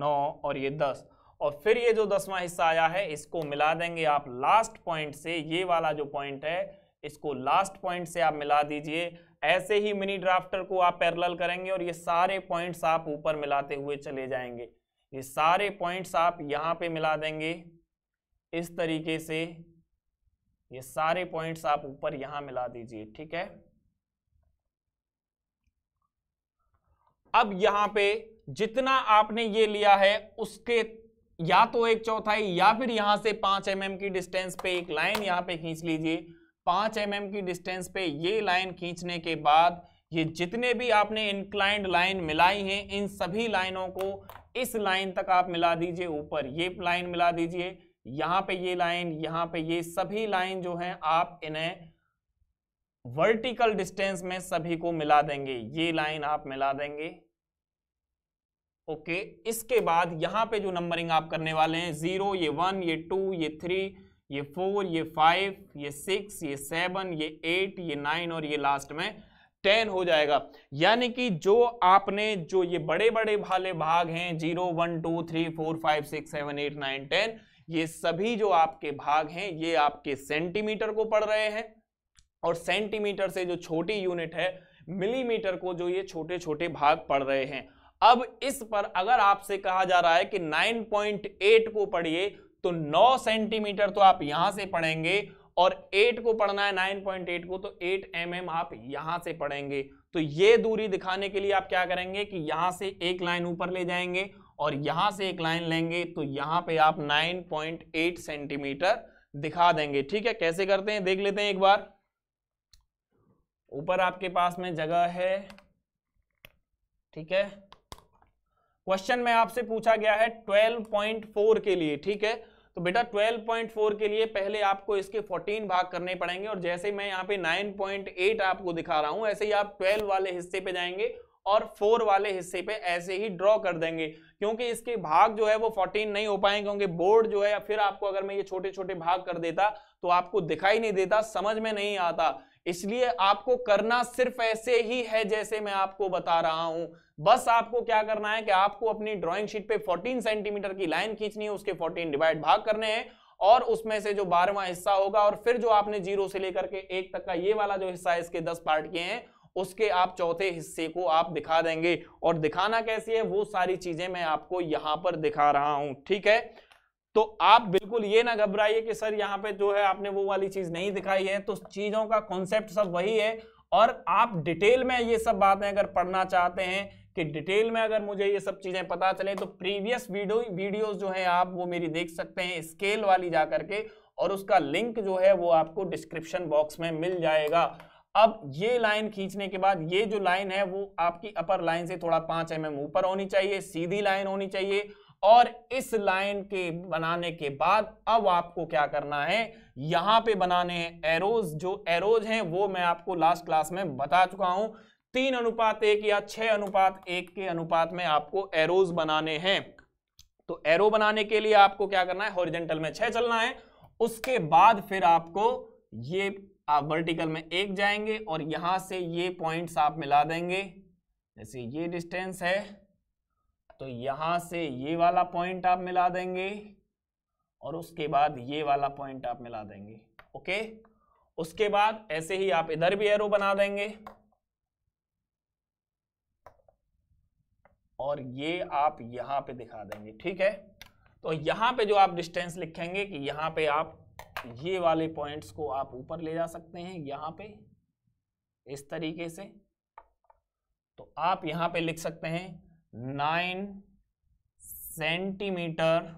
नौ और ये दस और फिर ये जो दसवां हिस्सा आया है इसको मिला देंगे आप लास्ट पॉइंट से ये वाला जो पॉइंट है इसको लास्ट पॉइंट से आप मिला दीजिए ऐसे ही मिनी ड्राफ्टर को आप पैरल करेंगे और ये सारे पॉइंट्स आप ऊपर मिलाते हुए चले जाएंगे ये सारे पॉइंट्स आप यहाँ पे मिला देंगे इस तरीके से ये सारे पॉइंट्स आप ऊपर यहाँ मिला दीजिए ठीक है अब यहाँ पे जितना आपने ये लिया है उसके या तो एक चौथाई या फिर यहां से पांच एम mm की डिस्टेंस पे एक लाइन यहां पे खींच लीजिए पांच एम mm की डिस्टेंस पे ये लाइन खींचने के बाद ये जितने भी आपने इंक्लाइंड लाइन मिलाई हैं इन सभी लाइनों को इस लाइन तक आप मिला दीजिए ऊपर ये लाइन मिला दीजिए यहां पे ये लाइन यहां पे ये सभी लाइन जो हैं आप इन्हें वर्टिकल डिस्टेंस में सभी को मिला देंगे ये लाइन आप मिला देंगे ओके इसके बाद यहां पे जो नंबरिंग आप करने वाले हैं ज़ीरो ये वन ये टू ये थ्री ये फोर ये फाइव ये सिक्स ये सेवन ये एट ये नाइन और ये लास्ट में टेन हो जाएगा यानी कि जो आपने जो ये बड़े बड़े भाले भाग हैं zero one two three four five six seven eight nine ten ये सभी जो आपके भाग हैं ये आपके सेंटीमीटर को पढ़ रहे हैं और सेंटीमीटर से जो छोटी यूनिट है मिलीमीटर को जो ये छोटे छोटे भाग पड़ रहे हैं अब इस पर अगर आपसे कहा जा रहा है कि 9.8 को पढ़िए तो 9 सेंटीमीटर तो आप यहां से पढ़ेंगे और 8 को पढ़ना है 9.8 को तो 8 एम mm आप यहां से पढ़ेंगे तो ये दूरी दिखाने के लिए आप क्या करेंगे कि यहां से एक लाइन ऊपर ले जाएंगे और यहां से एक लाइन लेंगे तो यहां पे आप 9.8 सेंटीमीटर दिखा देंगे ठीक है कैसे करते हैं देख लेते हैं एक बार ऊपर आपके पास में जगह है ठीक है क्वेश्चन में आपसे पूछा गया है 12.4 के लिए ठीक है तो बेटा 12.4 के लिए पहले आपको इसके 14 भाग करने पड़ेंगे और जैसे मैं यहाँ पे 9.8 आपको दिखा रहा हूं ऐसे ही आप 12 वाले हिस्से पे जाएंगे और 4 वाले हिस्से पे ऐसे ही ड्रॉ कर देंगे क्योंकि इसके भाग जो है वो 14 नहीं हो पाएंगे क्योंकि बोर्ड जो है फिर आपको अगर मैं ये छोटे छोटे भाग कर देता तो आपको दिखाई नहीं देता समझ में नहीं आता इसलिए आपको करना सिर्फ ऐसे ही है जैसे मैं आपको बता रहा हूं बस आपको क्या करना है कि आपको अपनी ड्राइंग शीट पे 14 सेंटीमीटर की लाइन खींचनी है उसके 14 डिवाइड भाग करने हैं और उसमें से जो बारहवा हिस्सा होगा और फिर जो आपने जीरो से लेकर के एक तक का ये वाला जो हिस्सा है इसके दस पार्ट किए हैं उसके आप चौथे हिस्से को आप दिखा देंगे और दिखाना कैसे है वो सारी चीजें मैं आपको यहां पर दिखा रहा हूं ठीक है तो आप बिल्कुल ये ना घबराइए कि सर यहाँ पे जो है आपने वो वाली चीज नहीं दिखाई है तो चीजों का कॉन्सेप्ट सब वही है और आप डिटेल में ये सब बातें अगर पढ़ना चाहते हैं कि डिटेल में अगर मुझे ये सब चीज़ें पता चले तो प्रीवियस वीडियो वीडियोस जो है आप वो मेरी देख सकते हैं स्केल वाली जा करके और उसका लिंक जो है वो आपको डिस्क्रिप्शन बॉक्स में मिल जाएगा अब ये लाइन खींचने के बाद ये जो लाइन है वो आपकी अपर लाइन से थोड़ा पांच एम mm ऊपर होनी चाहिए सीधी लाइन होनी चाहिए और इस लाइन के बनाने के बाद अब आपको क्या करना है यहां पे बनाने हैं एरोज जो एरोज हैं वो मैं आपको लास्ट क्लास में बता चुका हूं तीन अनुपात एक या छह अनुपात एक के अनुपात में आपको एरोज बनाने हैं तो एरो बनाने के लिए आपको क्या करना है हॉरिजेंटल में छह चलना है उसके बाद फिर आपको ये आप वर्टिकल में एक जाएंगे और यहां से ये पॉइंट्स आप मिला देंगे जैसे ये डिस्टेंस है तो यहां से ये वाला पॉइंट आप मिला देंगे और उसके बाद ये वाला पॉइंट आप मिला देंगे ओके उसके बाद ऐसे ही आप इधर भी एरो बना देंगे और ये आप यहां पे दिखा देंगे ठीक है तो यहां पे जो आप डिस्टेंस लिखेंगे कि यहां पे आप ये वाले पॉइंट्स को आप ऊपर ले जा सकते हैं यहां पे इस तरीके से तो आप यहां पे लिख सकते हैं nine centimetre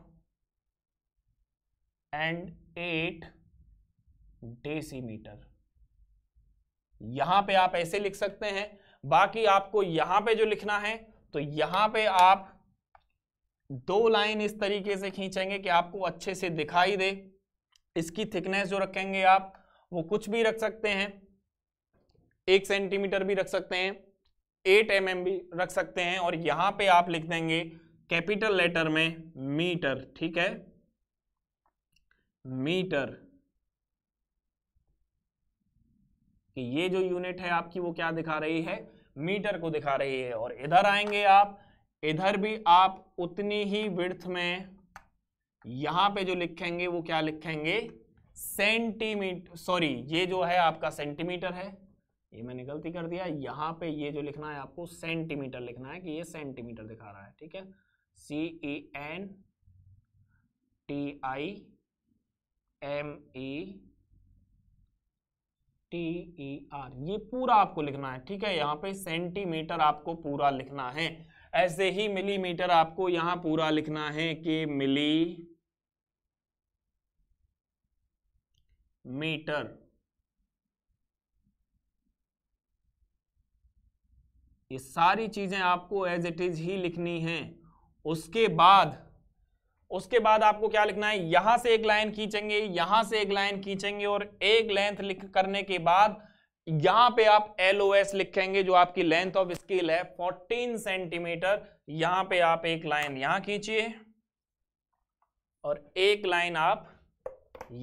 and eight decimetre यहां पे आप ऐसे लिख सकते हैं बाकी आपको यहां पे जो लिखना है तो यहां पे आप दो लाइन इस तरीके से खींचेंगे कि आपको अच्छे से दिखाई दे इसकी थिकनेस जो रखेंगे आप वो कुछ भी रख सकते हैं एक सेंटीमीटर भी रख सकते हैं एट एम mm भी रख सकते हैं और यहां पे आप लिख देंगे कैपिटल लेटर में मीटर ठीक है मीटर कि ये जो यूनिट है आपकी वो क्या दिखा रही है मीटर को दिखा रही है और इधर आएंगे आप इधर भी आप उतनी ही विर्थ में यहां पे जो लिखेंगे वो क्या लिखेंगे सेंटीमीटर सॉरी ये जो है आपका सेंटीमीटर है ये मैंने गलती कर दिया यहाँ पे ये जो लिखना है आपको सेंटीमीटर लिखना है कि ये सेंटीमीटर दिखा रहा है ठीक है C E N T I M E T E R ये पूरा आपको लिखना है ठीक है यहाँ पे सेंटीमीटर आपको पूरा लिखना है ऐसे ही मिलीमीटर आपको यहाँ पूरा लिखना है कि मिली मीटर ये सारी चीज़ें आपको एज इट इज़ ही लिखनी है उसके बाद उसके बाद आपको क्या लिखना है यहां से एक लाइन खींचेंगे यहां से एक लाइन खींचेंगे और एक लेंथ लिख करने के बाद यहां पे आप एल ओ एस लिखेंगे जो आपकी लेंथ ऑफ स्केल है 14 सेंटीमीटर यहां पे आप एक लाइन यहां खींचिए और एक लाइन आप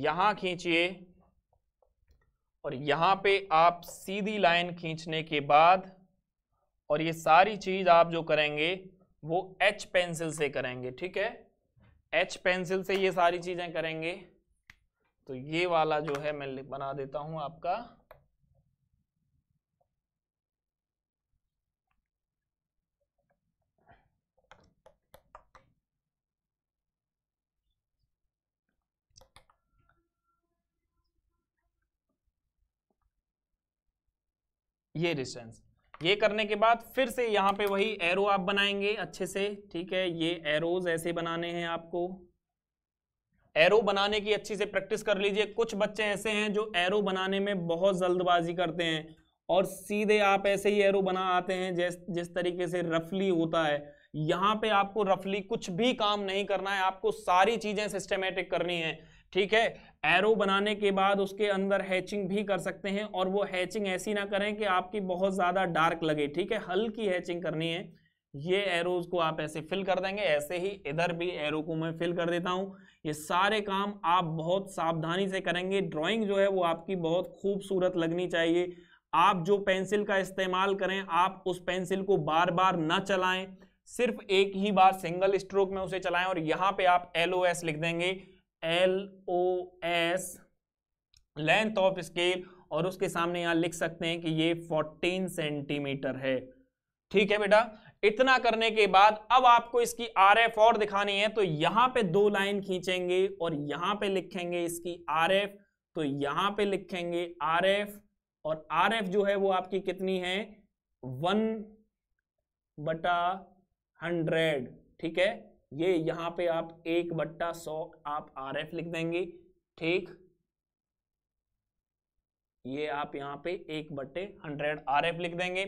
यहां खींचिए और यहां पे आप सीधी लाइन खींचने के बाद और ये सारी चीज़ आप जो करेंगे वो एच पेंसिल से करेंगे ठीक है एच पेंसिल से ये सारी चीज़ें करेंगे तो ये वाला जो है मैं बना देता हूं आपका ये डिस्टेंस ये करने के बाद फिर से यहाँ पे वही एरो आप बनाएंगे अच्छे से ठीक है ये एरोज ऐसे बनाने हैं आपको एरो बनाने की अच्छी से प्रैक्टिस कर लीजिए कुछ बच्चे ऐसे हैं जो एरो बनाने में बहुत जल्दबाजी करते हैं और सीधे आप ऐसे ही एरो बना आते हैं जिस जिस तरीके से रफली होता है यहाँ पे आपको रफली कुछ भी काम नहीं करना है आपको सारी चीज़ें सिस्टमेटिक करनी है ठीक है एरो बनाने के बाद उसके अंदर हैचिंग भी कर सकते हैं और वो हैचिंग ऐसी ना करें कि आपकी बहुत ज़्यादा डार्क लगे ठीक है हल्की हैचिंग करनी है ये एरोज को आप ऐसे फिल कर देंगे ऐसे ही इधर भी एरो को मैं फिल कर देता हूँ ये सारे काम आप बहुत सावधानी से करेंगे ड्राइंग जो है वो आपकी बहुत खूबसूरत लगनी चाहिए आप जो पेंसिल का इस्तेमाल करें आप उस पेंसिल को बार बार ना चलाएं सिर्फ एक ही बार सिंगल स्ट्रोक में उसे चलाएं और यहाँ पे आप एल लिख देंगे L O S length of scale और उसके सामने यहां लिख सकते हैं कि ये 14 सेंटीमीटर है ठीक है बेटा इतना करने के बाद अब आपको इसकी आर एफ और दिखानी है तो यहां पे दो लाइन खींचेंगे और यहां पे लिखेंगे इसकी आर एफ तो यहां पे लिखेंगे आर एफ और आर एफ जो है वो आपकी कितनी है वन बटा हंड्रेड ठीक है ये यहाँ पे आप एक बट्टा सौ आप आर एफ लिख देंगे ठीक ये आप यहाँ पे एक बट्टे हंड्रेड आर एफ लिख देंगे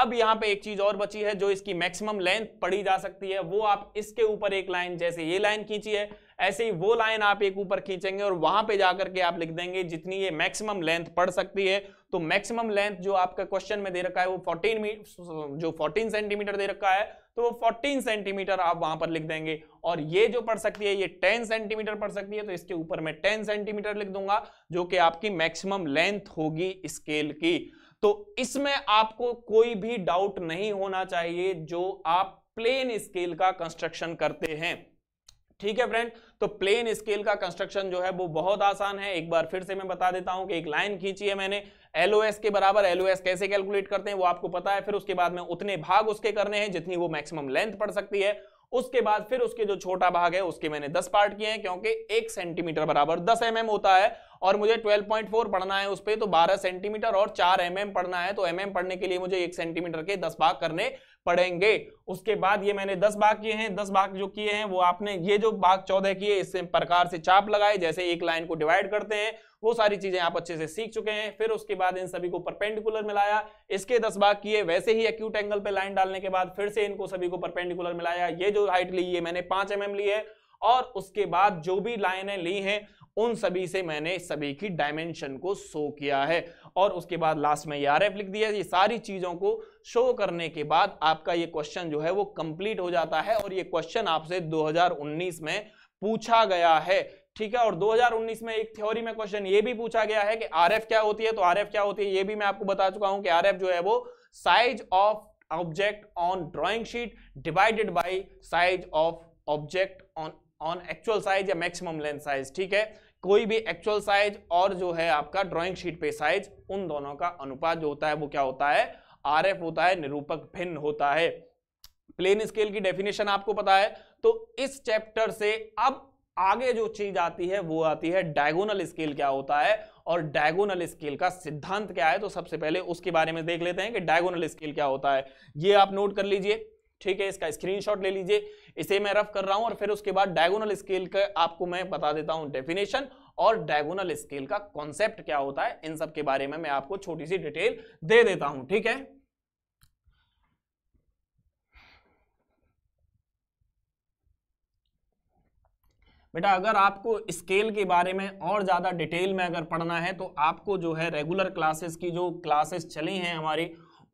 अब यहाँ पे एक चीज और बची है जो इसकी मैक्सिमम लेंथ पढ़ी जा सकती है वो आप इसके ऊपर एक लाइन जैसे ये लाइन खींची है ऐसे ही वो लाइन आप एक ऊपर खींचेंगे और वहां पे जाकर के आप लिख देंगे जितनी ये मैक्सिमम लेंथ पढ़ सकती है तो मैक्सिमम लेंथ जो आपका क्वेश्चन में दे रखा है वो 14 जो 14 सेंटीमीटर दे रखा है तो वो 14 सेंटीमीटर आप वहां पर लिख देंगे और ये जो पड़ सकती है ये 10 सेंटीमीटर पड़ सकती है तो इसके ऊपर मैं 10 सेंटीमीटर लिख दूंगा जो कि आपकी मैक्सिमम लेंथ होगी स्केल की तो इसमें आपको कोई भी डाउट नहीं होना चाहिए जो आप प्लेन स्केल का कंस्ट्रक्शन करते हैं ठीक है फ्रेंड तो प्लेन स्केल का कंस्ट्रक्शन जो है वो बहुत आसान है एक बार फिर से मैं बता देता हूं कि एक लाइन खींची है मैंने एलओएस के बराबर एलओएस कैसे कैलकुलेट करते हैं वो आपको पता है फिर उसके बाद में उतने भाग उसके करने हैं जितनी वो मैक्सिमम लेंथ पड़ सकती है उसके बाद फिर उसके जो छोटा भाग है उसके मैंने 10 पार्ट किए हैं क्योंकि एक सेंटीमीटर बराबर 10 एम mm होता है और मुझे 12.4 पढ़ना है उस पर तो 12 सेंटीमीटर और 4 एम mm पढ़ना है तो एम mm पढ़ने के लिए मुझे एक सेंटीमीटर के 10 भाग करने पढ़ेंगे उसके बाद ये मैंने दस भाग किए हैं दस भाग जो किए हैं वो आपने ये जो भाग चौदह किए इससे प्रकार से चाप लगाए जैसे एक लाइन को डिवाइड करते हैं वो सारी चीजें आप अच्छे से सीख चुके हैं फिर उसके बाद इन सभी को परपेंडिकुलर मिलाया इसके दस भाग किए वैसे ही एक्यूट एंगल पे लाइन डालने के बाद फिर से इनको सभी को परपेंडिकुलर मिलाया ये जो हाइट ली है मैंने पांच एम mm ली है और उसके बाद जो भी लाइनें ली हैं उन सभी से मैंने सभी की डायमेंशन को शो किया है और उसके बाद लास्ट में ये आर लिख दिया ये सारी चीज़ों को शो करने के बाद आपका ये क्वेश्चन जो है वो कंप्लीट हो जाता है और ये क्वेश्चन आपसे 2019 में पूछा गया है ठीक है और 2019 में एक थ्योरी में क्वेश्चन ये भी पूछा गया है कि एफ क्या होती है तो एफ क्या होती है ये भी मैं आपको बता चुका हूं कि एफ जो है वो size of object on drawing sheet divided by size of object on on actual size या मैक्सिमम लेंथ साइज ठीक है कोई भी एक्चुअल साइज और जो है आपका ड्राइंग शीट पे साइज उन दोनों का अनुपात जो होता है वो क्या होता है आर एफ होता है निरूपक भिन्न होता है प्लेन स्केल की डेफिनेशन आपको पता है तो इस चैप्टर से अब आगे जो चीज आती है वो आती है डायगोनल स्केल क्या होता है और डायगोनल स्केल का सिद्धांत क्या है तो सबसे पहले उसके बारे में देख लेते हैं कि डायगोनल स्केल क्या होता है ये आप नोट कर लीजिए ठीक है इसका स्क्रीनशॉट ले लीजिए इसे मैं रफ कर रहा हूं और फिर उसके बाद डायगोनल स्केल का आपको मैं बता देता हूं डेफिनेशन और डायगोनल स्केल का कॉन्सेप्ट क्या होता है इन सब के बारे में मैं आपको छोटी सी डिटेल दे देता हूं ठीक है बेटा अगर आपको स्केल के बारे में और ज़्यादा डिटेल में अगर पढ़ना है तो आपको जो है रेगुलर क्लासेस की जो क्लासेस चली हैं हमारी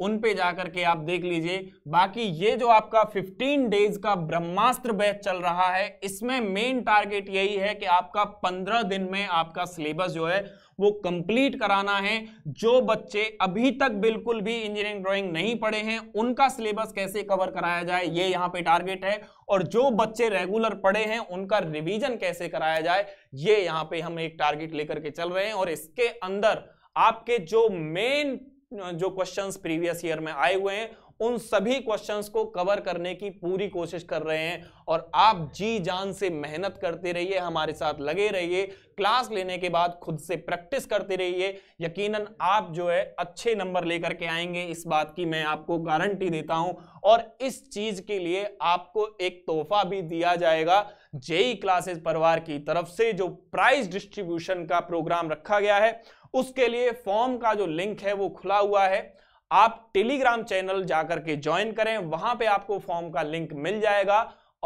उन पे जाकर के आप देख लीजिए बाकी ये जो आपका 15 डेज का ब्रह्मास्त्र बैच चल रहा है इसमें मेन टारगेट यही है कि आपका 15 दिन में आपका सिलेबस जो है वो कंप्लीट कराना है जो बच्चे अभी तक बिल्कुल भी इंजीनियरिंग ड्राइंग नहीं पढ़े हैं उनका सिलेबस कैसे कवर कराया जाए ये यहाँ पे टारगेट है और जो बच्चे रेगुलर पढ़े हैं उनका रिवीजन कैसे कराया जाए ये यहाँ पे हम एक टारगेट लेकर के चल रहे हैं और इसके अंदर आपके जो मेन जो क्वेश्चंस प्रीवियस ईयर में आए हुए हैं उन सभी क्वेश्चंस को कवर करने की पूरी कोशिश कर रहे हैं और आप जी जान से मेहनत करते रहिए हमारे साथ लगे रहिए क्लास लेने के बाद खुद से प्रैक्टिस करते रहिए यकीनन आप जो है अच्छे नंबर लेकर के आएंगे इस बात की मैं आपको गारंटी देता हूं और इस चीज के लिए आपको एक तोहफा भी दिया जाएगा जेई क्लासेस परिवार की तरफ से जो प्राइज डिस्ट्रीब्यूशन का प्रोग्राम रखा गया है उसके लिए फॉर्म का जो लिंक है वो खुला हुआ है आप टेलीग्राम चैनल जाकर के ज्वाइन करें वहां पे आपको फॉर्म का लिंक मिल जाएगा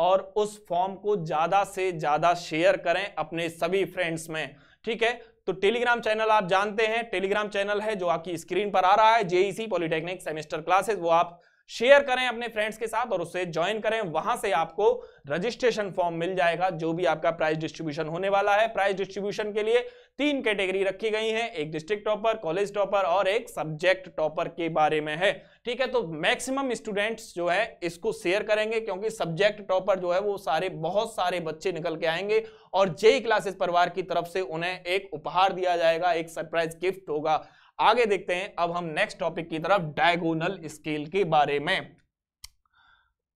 और उस फॉर्म को ज्यादा से ज्यादा शेयर करें अपने सभी फ्रेंड्स में ठीक है तो टेलीग्राम चैनल आप जानते हैं टेलीग्राम चैनल है जो आपकी स्क्रीन पर आ रहा है जेईसी पॉलिटेक्निक सेमेस्टर क्लासेस वो आप शेयर करें अपने फ्रेंड्स के साथ और उससे ज्वाइन करें वहां से आपको रजिस्ट्रेशन फॉर्म मिल जाएगा जो भी आपका प्राइस डिस्ट्रीब्यूशन होने वाला है प्राइस डिस्ट्रीब्यूशन के लिए तीन कैटेगरी रखी गई हैं एक डिस्ट्रिक्ट टॉपर कॉलेज टॉपर और एक सब्जेक्ट टॉपर के बारे में है ठीक है तो मैक्सिमम स्टूडेंट्स जो है इसको शेयर करेंगे क्योंकि सब्जेक्ट टॉपर जो है वो सारे बहुत सारे बच्चे निकल के आएंगे और जेई क्लासेस परिवार की तरफ से उन्हें एक उपहार दिया जाएगा एक सरप्राइज गिफ्ट होगा आगे देखते हैं अब हम नेक्स्ट टॉपिक की तरफ डायगोनल स्केल के बारे में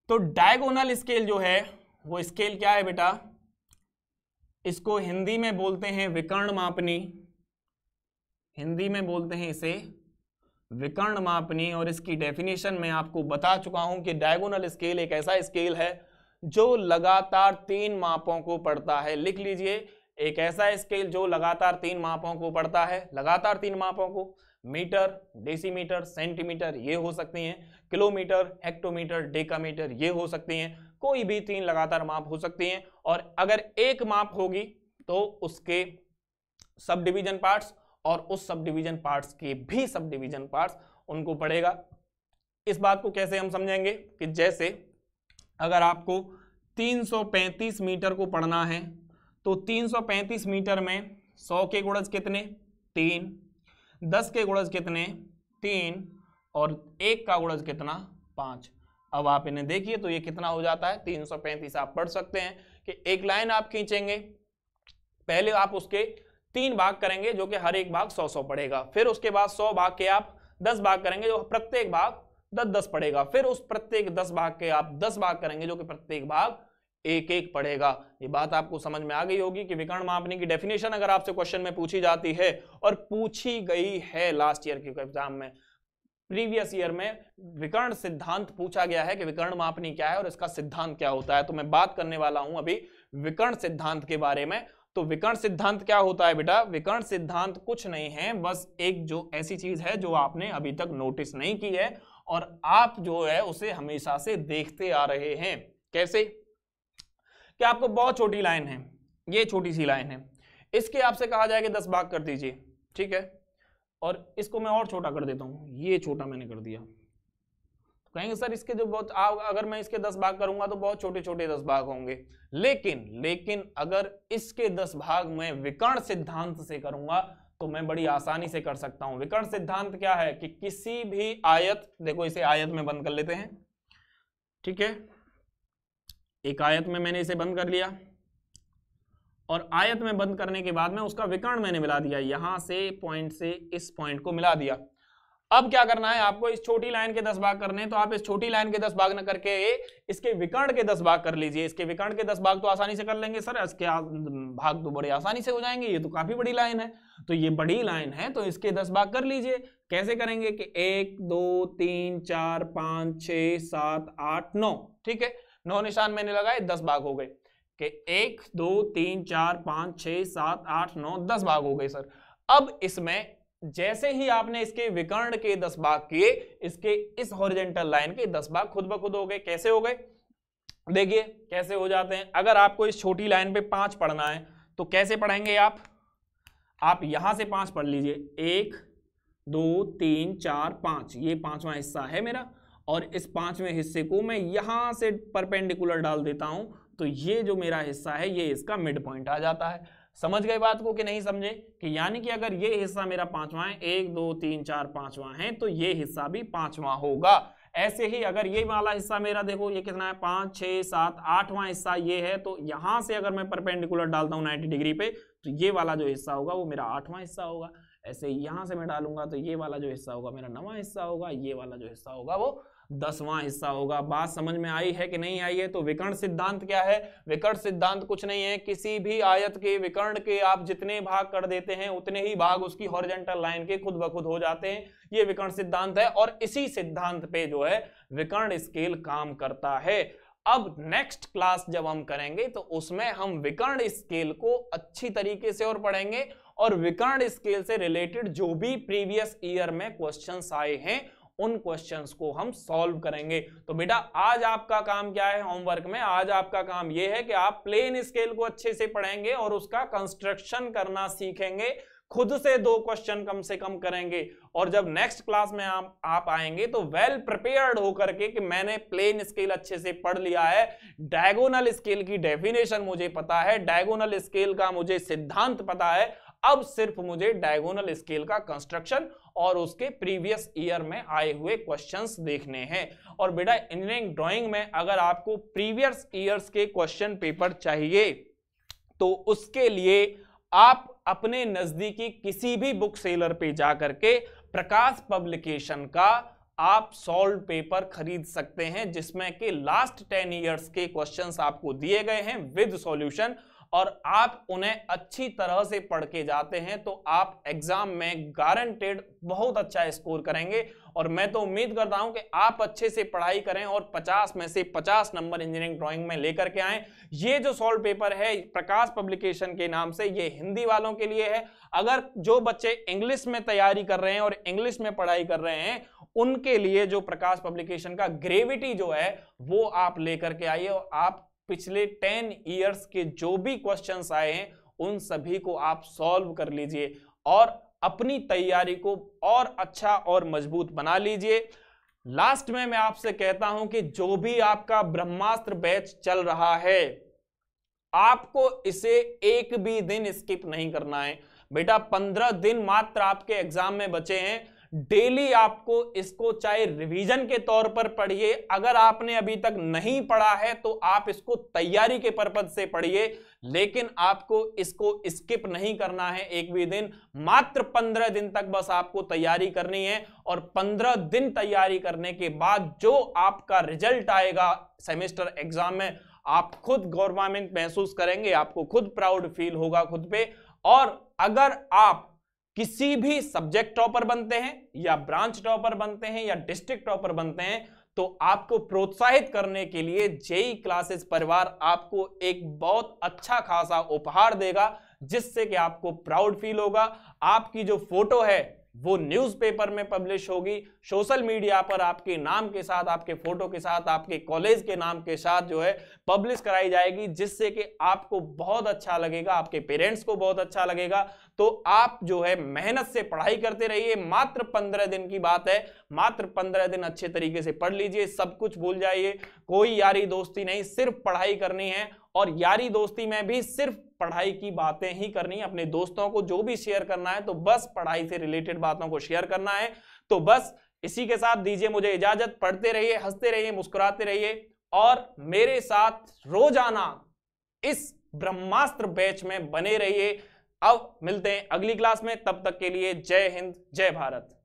तो डायगोनल स्केल जो है वो स्केल क्या है बेटा इसको हिंदी में बोलते हैं विकर्ण मापनी हिंदी में बोलते हैं इसे विकर्ण मापनी और इसकी डेफिनेशन में आपको बता चुका हूं कि डायगोनल स्केल एक ऐसा स्केल है जो लगातार तीन मापों को पढ़ता है लिख लीजिए एक ऐसा स्केल जो लगातार तीन मापों को पढ़ता है लगातार तीन मापों को मीटर डेसीमीटर सेंटीमीटर ये हो सकती हैं किलोमीटर हेक्टोमीटर डेकामीटर ये हो सकती हैं कोई भी तीन लगातार माप हो सकती हैं और अगर एक माप होगी तो उसके सब डिवीजन पार्ट्स और उस सब डिवीजन पार्ट्स के भी सब डिवीजन पार्ट्स उनको पड़ेगा इस बात को कैसे हम समझेंगे कि जैसे अगर आपको 335 मीटर को पढ़ना है तो 335 मीटर में 100 के गुणज कितने तीन 10 के गुणज कितने तीन और एक का गुणज कितना पाँच अब आप इन्हें देखिए तो ये कितना हो जाता है तीन सौ पैंतीस आप पढ़ सकते हैं कि एक लाइन आप खींचेंगे पहले आप उसके तीन भाग करेंगे जो कि हर एक भाग सौ सौ पड़ेगा फिर उसके बाद सौ भाग के आप दस भाग करेंगे जो प्रत्येक भाग दस दस पड़ेगा फिर उस प्रत्येक दस भाग के आप दस भाग करेंगे जो कि प्रत्येक भाग एक एक पड़ेगा ये बात आपको समझ में आ गई होगी कि विकर्ण मापने की डेफिनेशन अगर आपसे क्वेश्चन में पूछी जाती है और पूछी गई है लास्ट ईयर के एग्जाम में प्रीवियस ईयर में विकर्ण सिद्धांत पूछा गया है कि विकर्ण मापनी क्या है और इसका सिद्धांत क्या होता है तो मैं बात करने वाला हूं अभी विकर्ण सिद्धांत के बारे में तो विकर्ण सिद्धांत क्या होता है बेटा विकर्ण सिद्धांत कुछ नहीं है बस एक जो ऐसी चीज है जो आपने अभी तक नोटिस नहीं की है और आप जो है उसे हमेशा से देखते आ रहे हैं कैसे कि आपको बहुत छोटी लाइन है ये छोटी सी लाइन है इसके आपसे कहा जाए कि दस भाग कर दीजिए ठीक है और इसको मैं और छोटा कर देता हूँ ये छोटा मैंने कर दिया तो कहेंगे सर इसके जो बहुत आ, अगर मैं इसके दस भाग करूंगा तो बहुत छोटे छोटे दस भाग होंगे लेकिन लेकिन अगर इसके दस भाग मैं विकर्ण सिद्धांत से करूंगा तो मैं बड़ी आसानी से कर सकता हूं विकर्ण सिद्धांत क्या है कि किसी भी आयत देखो इसे आयत में बंद कर लेते हैं ठीक है एक आयत में मैंने इसे बंद कर लिया और आयत में बंद करने के बाद में उसका विकर्ण मैंने मिला दिया यहां से पॉइंट से इस पॉइंट को मिला दिया अब क्या करना है आपको इस छोटी लाइन के दस भाग करने तो आप इस छोटी लाइन के दस भाग न करके इसके विकर्ण के दस भाग कर लीजिए इसके विकर्ण के दस भाग तो आसानी से कर लेंगे सर इसके भाग तो बड़े आसानी से हो जाएंगे ये तो काफी बड़ी लाइन है तो ये बड़ी लाइन है तो इसके दस भाग कर लीजिए कैसे करेंगे कि एक दो तीन चार पांच छ सात आठ नौ ठीक है नौ निशान मैंने लगाए दस भाग हो गए कि एक दो तीन चार पांच छः सात आठ नौ दस भाग हो गए सर अब इसमें जैसे ही आपने इसके विकर्ण के दस भाग किए इसके इस हॉरिजेंटल लाइन के दस भाग खुद ब खुद हो गए कैसे हो गए देखिए कैसे हो जाते हैं अगर आपको इस छोटी लाइन पे पांच पढ़ना है तो कैसे पढ़ेंगे आप आप यहां से पांच पढ़ लीजिए एक दो तीन चार पांच ये पांचवा हिस्सा है मेरा और इस पांचवें हिस्से को मैं यहां से परपेंडिकुलर डाल देता हूं तो ये जो मेरा हिस्सा है ये इसका मिड पॉइंट आ जाता है समझ गए बात को कि नहीं समझे कि यानी कि अगर ये हिस्सा मेरा पांचवा है एक दो तीन चार पांचवा है तो ये हिस्सा भी पांचवा होगा ऐसे ही अगर ये वाला हिस्सा मेरा देखो ये कितना है पांच छह सात आठवां हिस्सा ये है तो यहां से अगर मैं परपेंडिकुलर डालता हूं नाइन्टी डिग्री पे तो ये वाला जो हिस्सा होगा वो मेरा आठवां हिस्सा होगा ऐसे यहां से मैं डालूंगा तो ये वाला जो हिस्सा होगा मेरा नवा हिस्सा होगा ये वाला जो हिस्सा होगा वो दसवां हिस्सा होगा बात समझ में आई है कि नहीं आई है तो विकर्ण सिद्धांत क्या है विकर्ण सिद्धांत कुछ नहीं है किसी भी आयत के विकर्ण के आप जितने भाग कर देते हैं उतने ही भाग उसकी हॉरिजेंटल लाइन के खुद ब खुद हो जाते हैं ये विकर्ण सिद्धांत है और इसी सिद्धांत पे जो है विकर्ण स्केल काम करता है अब नेक्स्ट क्लास जब हम करेंगे तो उसमें हम विकर्ण स्केल को अच्छी तरीके से और पढ़ेंगे और विकर्ण स्केल से रिलेटेड जो भी प्रीवियस ईयर में क्वेश्चंस आए हैं उन क्वेश्चंस को हम सॉल्व करेंगे तो बेटा आज आपका काम क्या है होमवर्क में आज आपका काम यह है कि आप प्लेन स्केल को अच्छे से पढ़ेंगे और उसका कंस्ट्रक्शन करना सीखेंगे खुद से दो क्वेश्चन कम से कम करेंगे और जब नेक्स्ट क्लास में आप आप आएंगे तो वेल प्रिपेयर्ड होकर के कि मैंने प्लेन स्केल अच्छे से पढ़ लिया है डायगोनल स्केल की डेफिनेशन मुझे पता है डायगोनल स्केल का मुझे सिद्धांत पता है अब सिर्फ मुझे डायगोनल स्केल का कंस्ट्रक्शन और उसके प्रीवियस ईयर में आए हुए क्वेश्चंस देखने हैं और बेटा इंजीनियरिंग ड्राइंग में अगर आपको प्रीवियस ईयर्स के क्वेश्चन पेपर चाहिए तो उसके लिए आप अपने नजदीकी किसी भी बुक सेलर पे जा करके प्रकाश पब्लिकेशन का आप सॉल्व पेपर खरीद सकते हैं जिसमें कि लास्ट टेन इयर्स के क्वेश्चंस आपको दिए गए हैं विद सॉल्यूशन और आप उन्हें अच्छी तरह से पढ़ के जाते हैं तो आप एग्जाम में गारंटेड बहुत अच्छा स्कोर करेंगे और मैं तो उम्मीद करता हूं कि आप अच्छे से पढ़ाई करें और 50 में से 50 नंबर इंजीनियरिंग ड्राइंग में लेकर के आए ये जो सॉल्व पेपर है प्रकाश पब्लिकेशन के नाम से ये हिंदी वालों के लिए है अगर जो बच्चे इंग्लिश में तैयारी कर रहे हैं और इंग्लिश में पढ़ाई कर रहे हैं उनके लिए जो प्रकाश पब्लिकेशन का ग्रेविटी जो है वो आप लेकर के आइए और आप पिछले टेन ईयर्स के जो भी क्वेश्चंस आए हैं उन सभी को आप सॉल्व कर लीजिए और अपनी तैयारी को और अच्छा और मजबूत बना लीजिए लास्ट में मैं आपसे कहता हूं कि जो भी आपका ब्रह्मास्त्र बैच चल रहा है आपको इसे एक भी दिन स्किप नहीं करना है बेटा पंद्रह दिन मात्र आपके एग्जाम में बचे हैं डेली आपको इसको चाहे रिवीजन के तौर पर पढ़िए अगर आपने अभी तक नहीं पढ़ा है तो आप इसको तैयारी के पर्पज से पढ़िए लेकिन आपको इसको स्किप नहीं करना है एक भी दिन मात्र पंद्रह दिन तक बस आपको तैयारी करनी है और पंद्रह दिन तैयारी करने के बाद जो आपका रिजल्ट आएगा सेमेस्टर एग्जाम में आप खुद गवर्नमेंट महसूस करेंगे आपको खुद प्राउड फील होगा खुद पे और अगर आप किसी भी सब्जेक्ट टॉपर बनते हैं या ब्रांच टॉपर बनते हैं या डिस्ट्रिक्ट टॉपर बनते हैं तो आपको प्रोत्साहित करने के लिए जेई क्लासेस परिवार आपको एक बहुत अच्छा खासा उपहार देगा जिससे कि आपको प्राउड फील होगा आपकी जो फोटो है वो न्यूज़पेपर में पब्लिश होगी सोशल मीडिया पर आपके नाम के साथ आपके फोटो के साथ आपके कॉलेज के नाम के साथ जो है पब्लिश कराई जाएगी जिससे कि आपको बहुत अच्छा लगेगा आपके पेरेंट्स को बहुत अच्छा लगेगा तो आप जो है मेहनत से पढ़ाई करते रहिए मात्र पंद्रह दिन की बात है मात्र पंद्रह दिन अच्छे तरीके से पढ़ लीजिए सब कुछ भूल जाइए कोई यारी दोस्ती नहीं सिर्फ पढ़ाई करनी है और यारी दोस्ती में भी सिर्फ पढ़ाई की बातें ही करनी अपने दोस्तों को जो भी शेयर करना है तो बस पढ़ाई से रिलेटेड बातों को शेयर करना है तो बस इसी के साथ दीजिए मुझे इजाजत पढ़ते रहिए हंसते रहिए मुस्कुराते रहिए और मेरे साथ रोजाना इस ब्रह्मास्त्र बैच में बने रहिए अब मिलते हैं अगली क्लास में तब तक के लिए जय हिंद जय भारत